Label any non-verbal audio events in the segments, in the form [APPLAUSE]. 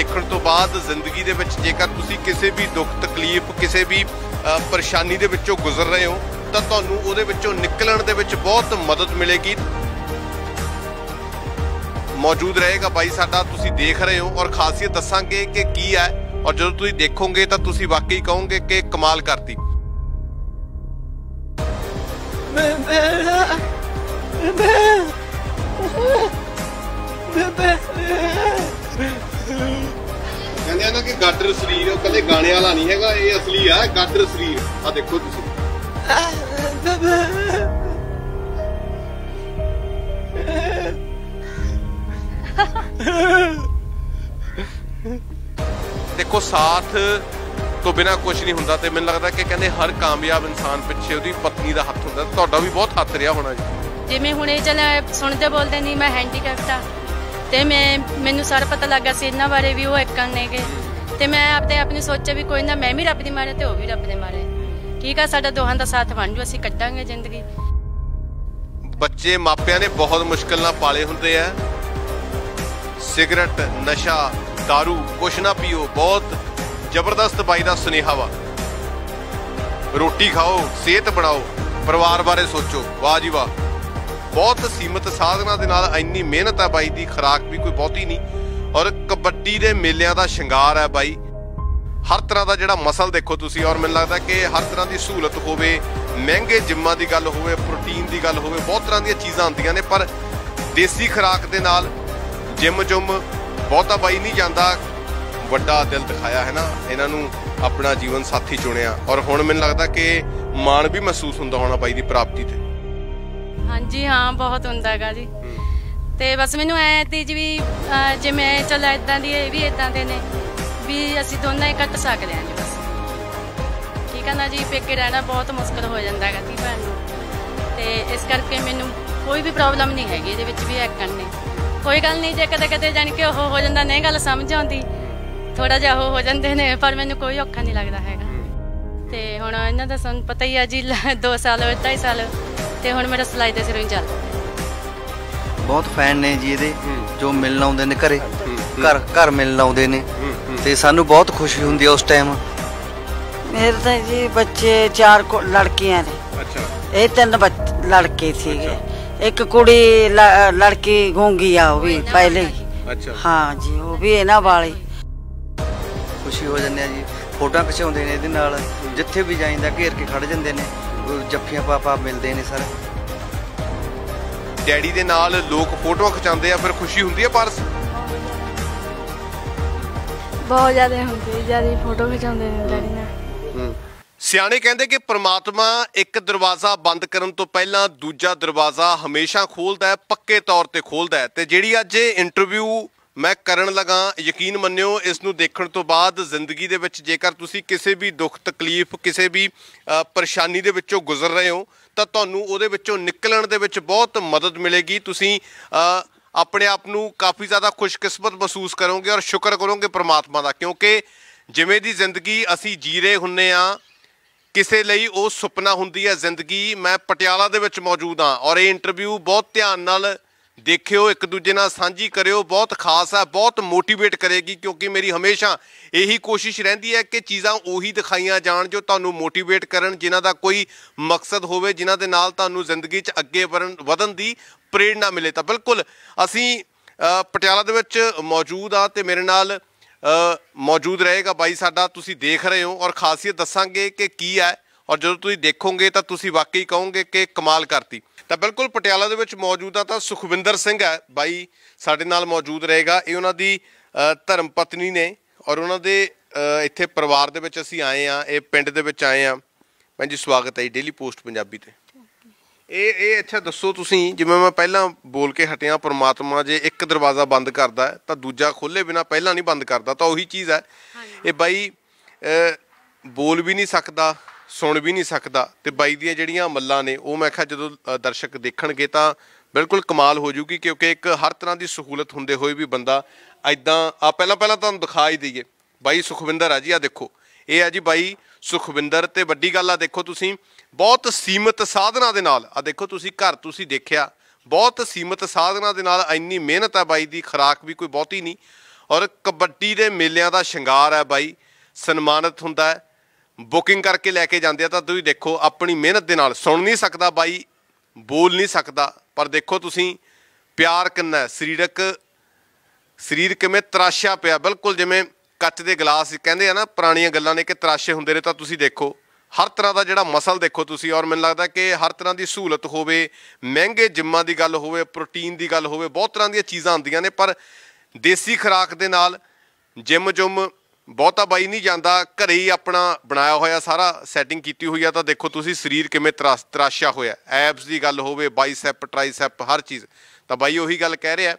ਦੇਖਣ ਤੋਂ ਬਾਅਦ ਜ਼ਿੰਦਗੀ ਦੇ ਵਿੱਚ ਜੇਕਰ ਤੁਸੀਂ ਕਿਸੇ ਵੀ ਦੁੱਖ ਤਕਲੀਫ ਕਿਸੇ ਵੀ ਪਰੇਸ਼ਾਨੀ ਦੇ ਵਿੱਚੋਂ ਗੁਜ਼ਰ ਰਹੇ ਹੋ ਤਾਂ ਤੁਹਾਨੂੰ ਉਹਦੇ ਵਿੱਚੋਂ ਨਿਕਲਣ ਦੇ ਵਿੱਚ ਬਹੁਤ ਮਦਦ ਮਿਲੇਗੀ ਮੌਜੂਦ ਰਹੇਗਾ ਭਾਈ ਸਾਡਾ ਤੁਸੀਂ ਦੇਖ ਰਹੇ ਹੋ ਔਰ ਖਾਸੀਅਤ ਦੱਸਾਂਗੇ ਕਿ ਕੀ ਹੈ ਔਰ ਜਦੋਂ ਤੁਸੀਂ ਦੇਖੋਗੇ ਤਾਂ ਤੁਸੀਂ ਵਾਕਈ ਕਹੋਗੇ ਕਿ ਕਮਾਲ ਕਰਤੀ ਬੇਬੇ ਬੇਬੇ ਕਹਿੰਦੇ ਆ ਨਾ ਕਿ ਗਾਦਰ ਸਰੀਰ ਉਹ ਕਦੇ ਗਾਣੇ ਵਾਲਾ ਨਹੀਂ ਹੈਗਾ ਇਹ ਅਸਲੀ ਆ ਗਾਦਰ ਸਰੀਰ ਆ ਦੇਖੋ ਤੁਸੀਂ ਦੇਖੋ ਸਾਥ ਤੋਂ ਬਿਨਾ ਕੁਝ ਨਹੀਂ ਹੁੰਦਾ ਤੇ ਮੈਨੂੰ ਲੱਗਦਾ ਕਿ ਕਹਿੰਦੇ ਹਰ ਕਾਮਯਾਬ ਇਨਸਾਨ ਪਿੱਛੇ ਉਹਦੀ ਪਤਨੀ ਦਾ ਹੱਥ ਹੁੰਦਾ ਤੁਹਾਡਾ ਵੀ ਬਹੁਤ ਹੱਥ ਰਿਹਾ ਹੋਣਾ ਜੀ ਜਿਵੇਂ ਹੁਣ ਇਹ ਚਲ ਸੁਣਦੇ ਬੋਲਦੇ ਨਹੀਂ ਮੈਂ ਹੈਂਡੀਕੈਪਟ ਆ ਤੇ ਮੈਂ ਮੈਨੂੰ ਸਾਰਾ ਪਤਾ ਲੱਗਾ ਸੀ ਇਹਨਾਂ ਬਾਰੇ ਵੀ ਉਹ ਇੱਕਣ ਨੇਗੇ ਤੇ ਮੈਂ ਆਪਣੇ ਆਪ ਸੋਚੇ ਸੋਚਿਆ ਵੀ ਕੋਈ ਨਾ ਮੈਂ ਵੀ ਰੱਬ ਦੀ ਮਾਰੇ ਤੇ ਉਹ ਵੀ ਰੱਬ ਦੇ ਮਾਰੇ ਠੀਕ ਆ ਸਾਡਾ ਦੋਹਾਂ ਦਾ ਸਾਥ ਬਣ ਜੂ ਅਸੀਂ ਕੱਢਾਂਗੇ ਜ਼ਿੰਦਗੀ ਬੱਚੇ ਮਾਪਿਆਂ ਨੇ ਬਹੁਤ ਮੁਸ਼ਕਲ ਨਾਲ ਪਾਲੇ ਹੁੰਦੇ ਆ ਸਿਗਰਟ ਨਸ਼ਾ दारू ਕੁਛ ਨਾ ਪੀਓ ਬਹੁਤ ਜ਼ਬਰਦਸਤ ਬਾਈ ਦਾ ਸੁਨੇਹਾ ਵਾ ਰੋਟੀ ਖਾਓ ਸਿਹਤ ਬਣਾਓ ਪਰਿਵਾਰ ਬਾਰੇ ਸੋਚੋ ਵਾਹ ਜੀ ਵਾਹ ਬਹੁਤ ਸੀਮਤ ਸਾਧਨਾ ਦੇ ਨਾਲ ਇੰਨੀ ਮਿਹਨਤ ਆ ਬਾਈ ਦੀ ਖਰਾਕ ਵੀ ਕੋਈ ਬਹੁਤੀ ਨਹੀਂ ਔਰ ਕਬੱਡੀ ਦੇ ਮੇਲਿਆਂ ਦਾ ਸ਼ਿੰਗਾਰ ਹੈ ਬਾਈ ਹਰ ਤਰ੍ਹਾਂ ਦਾ ਜਿਹੜਾ ਮਸਲ ਦੇਖੋ ਤੁਸੀਂ ਔਰ ਮੈਨੂੰ ਲੱਗਦਾ ਕਿ ਹਰ ਤਰ੍ਹਾਂ ਦੀ ਸਹੂਲਤ ਹੋਵੇ ਮਹਿੰਗੇ ਜਿੰਮਾਂ ਦੀ ਗੱਲ ਹੋਵੇ ਪ੍ਰੋਟੀਨ ਦੀ ਗੱਲ ਹੋਵੇ ਬਹੁਤ ਤਰ੍ਹਾਂ ਦੀਆਂ ਚੀਜ਼ਾਂ ਆਉਂਦੀਆਂ ਨੇ ਪਰ ਦੇਸੀ ਖਰਾਕ ਦੇ ਨਾਲ ਜਿੰਮ ਜੁਮ ਬਹੁਤਾ ਬਾਈ ਨਹੀਂ ਜਾਂਦਾ ਵੱਡਾ ਦਿਲ ਦਿਖਾਇਆ ਹੈ ਨਾ ਇਹਨਾਂ ਨੂੰ ਆਪਣਾ ਜੀਵਨ ਸਾਥੀ ਚੁਣਿਆ ਔਰ ਹੁਣ ਮੈਨੂੰ ਲੱਗਦਾ ਕਿ ਮਾਣ ਵੀ ਮਹਿਸੂਸ ਹੁੰਦਾ ਹੋਣਾ ਬਾਈ ਦੀ ਪ੍ਰਾਪਤੀ ਤੇ ਹਾਂਜੀ ਹਾਂ ਬਹੁਤ ਹੁੰਦਾ ਹੈਗਾ ਜੀ ਤੇ ਬਸ ਮੈਨੂੰ ਐ ਤੇ ਜੀ ਵੀ ਜਿਵੇਂ ਚੱਲ ਇਦਾਂ ਦੀ ਇਹ ਵੀ ਇਦਾਂ ਦੇ ਨੇ ਵੀ ਅਸੀਂ ਦੋਨਾਂ ਇਕੱਠ ਸਕਦੇ ਆ ਜੀ ਬਸ ਠੀਕ ਆ ਨਾ ਜੀ ਪੇਕੇ ਰਹਿਣਾ ਬਹੁਤ ਮੁਸ਼ਕਲ ਹੋ ਜਾਂਦਾ ਹੈਗਾ ਜੀ ਭੈਣ ਨੂੰ ਤੇ ਇਸ ਕਰਕੇ ਮੈਨੂੰ ਕੋਈ ਵੀ ਪ੍ਰੋਬਲਮ ਨਹੀਂ ਹੈਗੀ ਇਹਦੇ ਵਿੱਚ ਵੀ ਐਕਣ ਨੇ ਕੋਈ ਗੱਲ ਨਹੀਂ ਜੇ ਕਦੇ ਕਦੇ ਜਾਣ ਕੇ ਉਹ ਹੋ ਜਾਂਦਾ ਨਹੀਂ ਗੱਲ ਸਮਝ ਆਉਂਦੀ ਥੋੜਾ ਜਿਹਾ ਉਹ ਹੋ ਜਾਂਦੇ ਨੇ ਪਰ ਮੈਨੂੰ ਕੋਈ ਔਖਾ ਨਹੀਂ ਲੱਗਦਾ ਹੈਗਾ ਤੇ ਹੁਣ ਇਹਨਾਂ ਦਾ ਸਾਨੂੰ ਪਤਾ ਹੀ ਆ ਜੀ 2 ਸਾਲ 2.5 ਸਾਲ ਤੇ ਹੁਣ ਮੇਰਾ ਸਲਾਈ ਦੇ ਸਿਰੋਂ ਹੀ ਚੱਲਦਾ ਬਹੁਤ ਫੈਨ ਨੇ ਜੀ ਇਹਦੇ ਜੋ ਮਿਲਣ ਆਉਂਦੇ ਨੇ ਘਰੇ ਘਰ ਘਰ ਮਿਲਣ ਆਉਂਦੇ ਨੇ ਤੇ ਸਾਨੂੰ ਬਹੁਤ ਖੁਸ਼ੀ ਹੁੰਦੀ ਹੈ ਉਸ ਟਾਈਮ ਮੇਰੇ ਤਾਂ ਜੀ ਬੱਚੇ ਚਾਰ ਲੜਕੀਆਂ ਨੇ ਅੱਛਾ ਇਹ ਤਿੰਨ ਲੜਕੇ ਸੀਗੇ ਇੱਕ ਕੁੜੀ ਲੜਕੀ ਗੂੰਗੀ ਆ ਉਹ ਵੀ ਪਹਿਲੇ ਅੱਛਾ ਹਾਂ ਜੀ ਉਹ ਵੀ ਇਹਨਾਂ ਵਾਲੀ ਖੁਸ਼ੀ ਹੋ ਜਾਂਦੇ ਆ ਜੀ ਫੋਟੋਆਂ ਖਿਚਾਉਂਦੇ ਨੇ ਇਹਦੇ ਨਾਲ ਜਿੱਥੇ ਵੀ ਜਾਂਦਾ ਘੇਰ ਕੇ ਖੜ ਜਾਂਦੇ ਨੇ ਜੱਫੀਆਂ ਪਾਪਾ ਮਿਲਦੇ ਨੇ ਸਰ ਡੈਡੀ ਦੇ ਨਾਲ ਲੋਕ ਫੋਟੋਆਂ ਖਿਚਾਉਂਦੇ ਆ ਫਿਰ ਖੁਸ਼ੀ ਹੁੰਦੀ ਆ ਪਰਸ ਬਹੁਤ ਜ਼ਿਆਦਾ ਹੁੰਦੀ ਜਿਆਦਾ ਫੋਟੋ ਖਿਚਾਉਂਦੇ ਨੇ ਡੈਡੀ ਨਾਲ ਸਿਆਣੇ ਕਹਿੰਦੇ ਕਿ ਪ੍ਰਮਾਤਮਾ ਇੱਕ ਦਰਵਾਜ਼ਾ ਬੰਦ ਕਰਨ ਤੋਂ ਪਹਿਲਾਂ ਦੂਜਾ ਦਰਵਾਜ਼ਾ ਹਮੇਸ਼ਾ ਖੋਲਦਾ ਹੈ ਪੱਕੇ ਤੌਰ ਤੇ ਖੋਲਦਾ ਹੈ ਤੇ ਜਿਹੜੀ ਅੱਜ ਇਹ ਇੰਟਰਵਿਊ ਮੈਂ ਕਰਨ ਲਗਾ ਯਕੀਨ ਮੰਨਿਓ ਇਸ ਨੂੰ ਦੇਖਣ ਤੋਂ ਬਾਅਦ ਜ਼ਿੰਦਗੀ ਦੇ ਵਿੱਚ ਜੇਕਰ ਤੁਸੀਂ ਕਿਸੇ ਵੀ ਦੁੱਖ ਤਕਲੀਫ ਕਿਸੇ ਵੀ ਪਰੇਸ਼ਾਨੀ ਦੇ ਵਿੱਚੋਂ ਗੁਜ਼ਰ ਰਹੇ ਹੋ ਤਾਂ ਤੁਹਾਨੂੰ ਉਹਦੇ ਵਿੱਚੋਂ ਨਿਕਲਣ ਦੇ ਵਿੱਚ ਬਹੁਤ ਮਦਦ ਮਿਲੇਗੀ ਤੁਸੀਂ ਆਪਣੇ ਆਪ ਨੂੰ ਕਾਫੀ ਜ਼ਿਆਦਾ ਖੁਸ਼ਕਿਸਮਤ ਮਹਿਸੂਸ ਕਰੋਗੇ ਔਰ ਸ਼ੁਕਰ ਕਰੋਗੇ ਪ੍ਰਮਾਤਮਾ ਦਾ ਕਿਉਂਕਿ ਜਿਵੇਂ ਦੀ ਜ਼ਿੰਦਗੀ ਅਸੀਂ ਜੀ ਰਹੇ ਹੁੰਨੇ ਆ ਕਿਸੇ ਲਈ ਉਹ ਸੁਪਨਾ ਹੁੰਦੀ ਹੈ ਜ਼ਿੰਦਗੀ ਮੈਂ ਪਟਿਆਲਾ ਦੇ ਵਿੱਚ ਮੌਜੂਦ ਹਾਂ ਔਰ ਇਹ ਇੰਟਰਵਿਊ ਬਹੁਤ ਧਿਆਨ ਨਾਲ ਦੇਖਿਓ ਇੱਕ ਦੂਜੇ ਨਾਲ ਸਾਂਝੀ ਕਰਿਓ ਬਹੁਤ ਖਾਸ ਹੈ ਬਹੁਤ ਮੋਟੀਵੇਟ ਕਰੇਗੀ ਕਿਉਂਕਿ ਮੇਰੀ ਹਮੇਸ਼ਾ ਇਹੀ ਕੋਸ਼ਿਸ਼ ਰਹਿੰਦੀ ਹੈ ਕਿ ਚੀਜ਼ਾਂ ਉਹੀ ਦਿਖਾਈਆਂ ਜਾਣ ਜੋ ਤੁਹਾਨੂੰ ਮੋਟੀਵੇਟ ਕਰਨ ਜਿਨ੍ਹਾਂ ਦਾ ਕੋਈ ਮਕਸਦ ਹੋਵੇ ਜਿਨ੍ਹਾਂ ਦੇ ਨਾਲ ਤੁਹਾਨੂੰ ਜ਼ਿੰਦਗੀ 'ਚ ਅੱਗੇ ਵਧਣ ਦੀ ਪ੍ਰੇਰਣਾ ਮਿਲੇ ਤਾਂ ਬਿਲਕੁਲ ਅਸੀਂ ਪਟਿਆਲਾ ਦੇ ਵਿੱਚ ਮੌਜੂਦ ਆ ਤੇ ਮੇਰੇ ਨਾਲ ਮੌਜੂਦ ਰਹੇਗਾ ਬਾਈ ਸਾਡਾ ਤੁਸੀਂ ਦੇਖ ਰਹੇ ਹੋ ਔਰ ਖਾਸੀਅਤ ਦੱਸਾਂਗੇ ਕਿ ਕੀ ਹੈ ਔਰ ਜਦੋਂ ਤੁਸੀਂ ਦੇਖੋਗੇ ਤਾਂ ਤੁਸੀਂ ਵਾਕਈ ਕਹੋਗੇ ਕਿ ਕਮਾਲ ਕਰਤੀ ਤਾਂ ਬਿਲਕੁਲ ਪਟਿਆਲਾ ਦੇ ਵਿੱਚ ਮੌਜੂਦ ਆ ਤਾਂ ਸੁਖਵਿੰਦਰ ਸਿੰਘ ਹੈ ਬਾਈ ਸਾਡੇ ਨਾਲ ਮੌਜੂਦ ਰਹੇਗਾ ਇਹ ਉਹਨਾਂ ਦੀ ਧਰਮ ਪਤਨੀ ਨੇ ਔਰ ਉਹਨਾਂ ਦੇ ਇੱਥੇ ਪਰਿਵਾਰ ਦੇ ਵਿੱਚ ਅਸੀਂ ਆਏ ਆ ਇਹ ਪਿੰਡ ਦੇ ਵਿੱਚ ਆਏ ਆ ਮੈਂ ਜੀ ਸਵਾਗਤ ਹੈ ਡੇਲੀ ਪੋਸਟ ਪੰਜਾਬੀ ਤੇ ਇਹ ਇਹ ਅੱਛਾ ਦੱਸੋ ਤੁਸੀਂ ਜਿਵੇਂ ਮੈਂ ਪਹਿਲਾਂ ਬੋਲ ਕੇ ਹਟਿਆ ਪ੍ਰਮਾਤਮਾ ਜੇ ਇੱਕ ਦਰਵਾਜ਼ਾ ਬੰਦ ਕਰਦਾ ਤਾਂ ਦੂਜਾ ਖੋਲੇ ਬਿਨਾ ਪਹਿਲਾਂ ਨਹੀਂ ਬੰਦ ਕਰਦਾ ਤਾਂ ਉਹੀ ਚੀਜ਼ ਹੈ ਇਹ ਬਾਈ ਬੋਲ ਵੀ ਨਹੀਂ ਸਕਦਾ ਸੁਣ ਵੀ ਨਹੀਂ ਸਕਦਾ ਤੇ ਬਾਈ ਦੀਆਂ ਜਿਹੜੀਆਂ ਮੱਲਾਂ ਨੇ ਉਹ ਮੈਂ ਕਿਹਾ ਜਦੋਂ ਦਰਸ਼ਕ ਦੇਖਣਗੇ ਤਾਂ ਬਿਲਕੁਲ ਕਮਾਲ ਹੋ ਜੂਗੀ ਕਿਉਂਕਿ ਇੱਕ ਹਰ ਤਰ੍ਹਾਂ ਦੀ ਸਹੂਲਤ ਹੁੰਦੇ ਹੋਏ ਵੀ ਬੰਦਾ ਐਦਾਂ ਆ ਪਹਿਲਾਂ ਪਹਿਲਾਂ ਤੁਹਾਨੂੰ ਦਿਖਾ ਹੀ ਦਈਏ ਬਾਈ ਸੁਖਵਿੰਦਰ ਆ ਜੀ ਆ ਦੇਖੋ ਇਹ ਆ ਜੀ ਬਾਈ ਸੁਖਵਿੰਦਰ ਤੇ ਵੱਡੀ ਗੱਲ ਆ ਦੇਖੋ ਤੁਸੀਂ ਬਹੁਤ ਸੀਮਤ ਸਾਧਨਾ ਦੇ ਨਾਲ ਆ ਦੇਖੋ ਤੁਸੀਂ ਘਰ ਤੁਸੀਂ ਦੇਖਿਆ ਬਹੁਤ ਸੀਮਤ ਸਾਧਨਾ ਦੇ ਨਾਲ ਇੰਨੀ ਮਿਹਨਤ ਆ ਬਾਈ ਦੀ ਖਰਾਕ ਵੀ ਕੋਈ ਬਹੁਤੀ ਨਹੀਂ ਔਰ ਕਬੱਡੀ ਦੇ ਮੇਲਿਆਂ ਦਾ ਸ਼ਿੰਗਾਰ ਆ ਬਾਈ ਸਨਮਾਨਿਤ ਹੁੰਦਾ ਹੈ ਬੁਕਿੰਗ ਕਰਕੇ ਲੈ ਕੇ ਜਾਂਦੇ ਆ ਤਾਂ ਤੁਸੀਂ ਦੇਖੋ ਆਪਣੀ ਮਿਹਨਤ ਦੇ ਨਾਲ ਸੁਣ ਨਹੀਂ ਸਕਦਾ ਬਾਈ ਬੋਲ ਨਹੀਂ ਸਕਦਾ ਪਰ ਦੇਖੋ ਤੁਸੀਂ ਪਿਆਰ ਕਿੰਨਾ ਸਰੀਰਕ ਸਰੀਰ ਕਿਵੇਂ ਤਰਾਸ਼ਿਆ ਪਿਆ ਬਿਲਕੁਲ ਜਿਵੇਂ ਕੱਚ ਦੇ ਗਲਾਸ ਕਹਿੰਦੇ ਆ ਨਾ ਪੁਰਾਣੀਆਂ ਗੱਲਾਂ ਨੇ ਕਿ ਤਰਾਸ਼ੇ ਹੁੰਦੇ ਨੇ ਤਾਂ ਤੁਸੀਂ ਦੇਖੋ ਹਰ ਤਰ੍ਹਾਂ ਦਾ ਜਿਹੜਾ ਮਸਲ ਦੇਖੋ ਤੁਸੀਂ ਔਰ ਮੈਨੂੰ ਲੱਗਦਾ ਕਿ ਹਰ ਤਰ੍ਹਾਂ ਦੀ ਸਹੂਲਤ ਹੋਵੇ ਮਹਿੰਗੇ ਜਿੰਮਾਂ ਦੀ ਗੱਲ ਹੋਵੇ ਪ੍ਰੋਟੀਨ ਦੀ ਗੱਲ ਹੋਵੇ ਬਹੁਤ ਤਰ੍ਹਾਂ ਦੀਆਂ ਚੀਜ਼ਾਂ ਆਉਂਦੀਆਂ ਨੇ ਪਰ ਦੇਸੀ ਖੁਰਾਕ ਦੇ ਨਾਲ ਜਿੰਮ ਜੁਮ ਬਹੁਤਾ ਬਾਈ ਨਹੀਂ ਜਾਂਦਾ ਘਰੇ ਹੀ ਆਪਣਾ ਬਣਾਇਆ ਹੋਇਆ ਸਾਰਾ ਸੈਟਿੰਗ ਕੀਤੀ ਹੋਈ ਆ ਤਾਂ ਦੇਖੋ ਤੁਸੀਂ ਸਰੀਰ ਕਿਵੇਂ ਤਰਾਸ ਤਰਾਸ਼ਿਆ ਹੋਇਆ ਐਬਸ ਦੀ ਗੱਲ ਹੋਵੇ ਬਾਈਸੈਪ ਟ੍ਰਾਈਸੈਪ ਹਰ ਚੀਜ਼ ਤਾਂ ਬਾਈ ਉਹੀ ਗੱਲ ਕਹਿ ਰਿਹਾ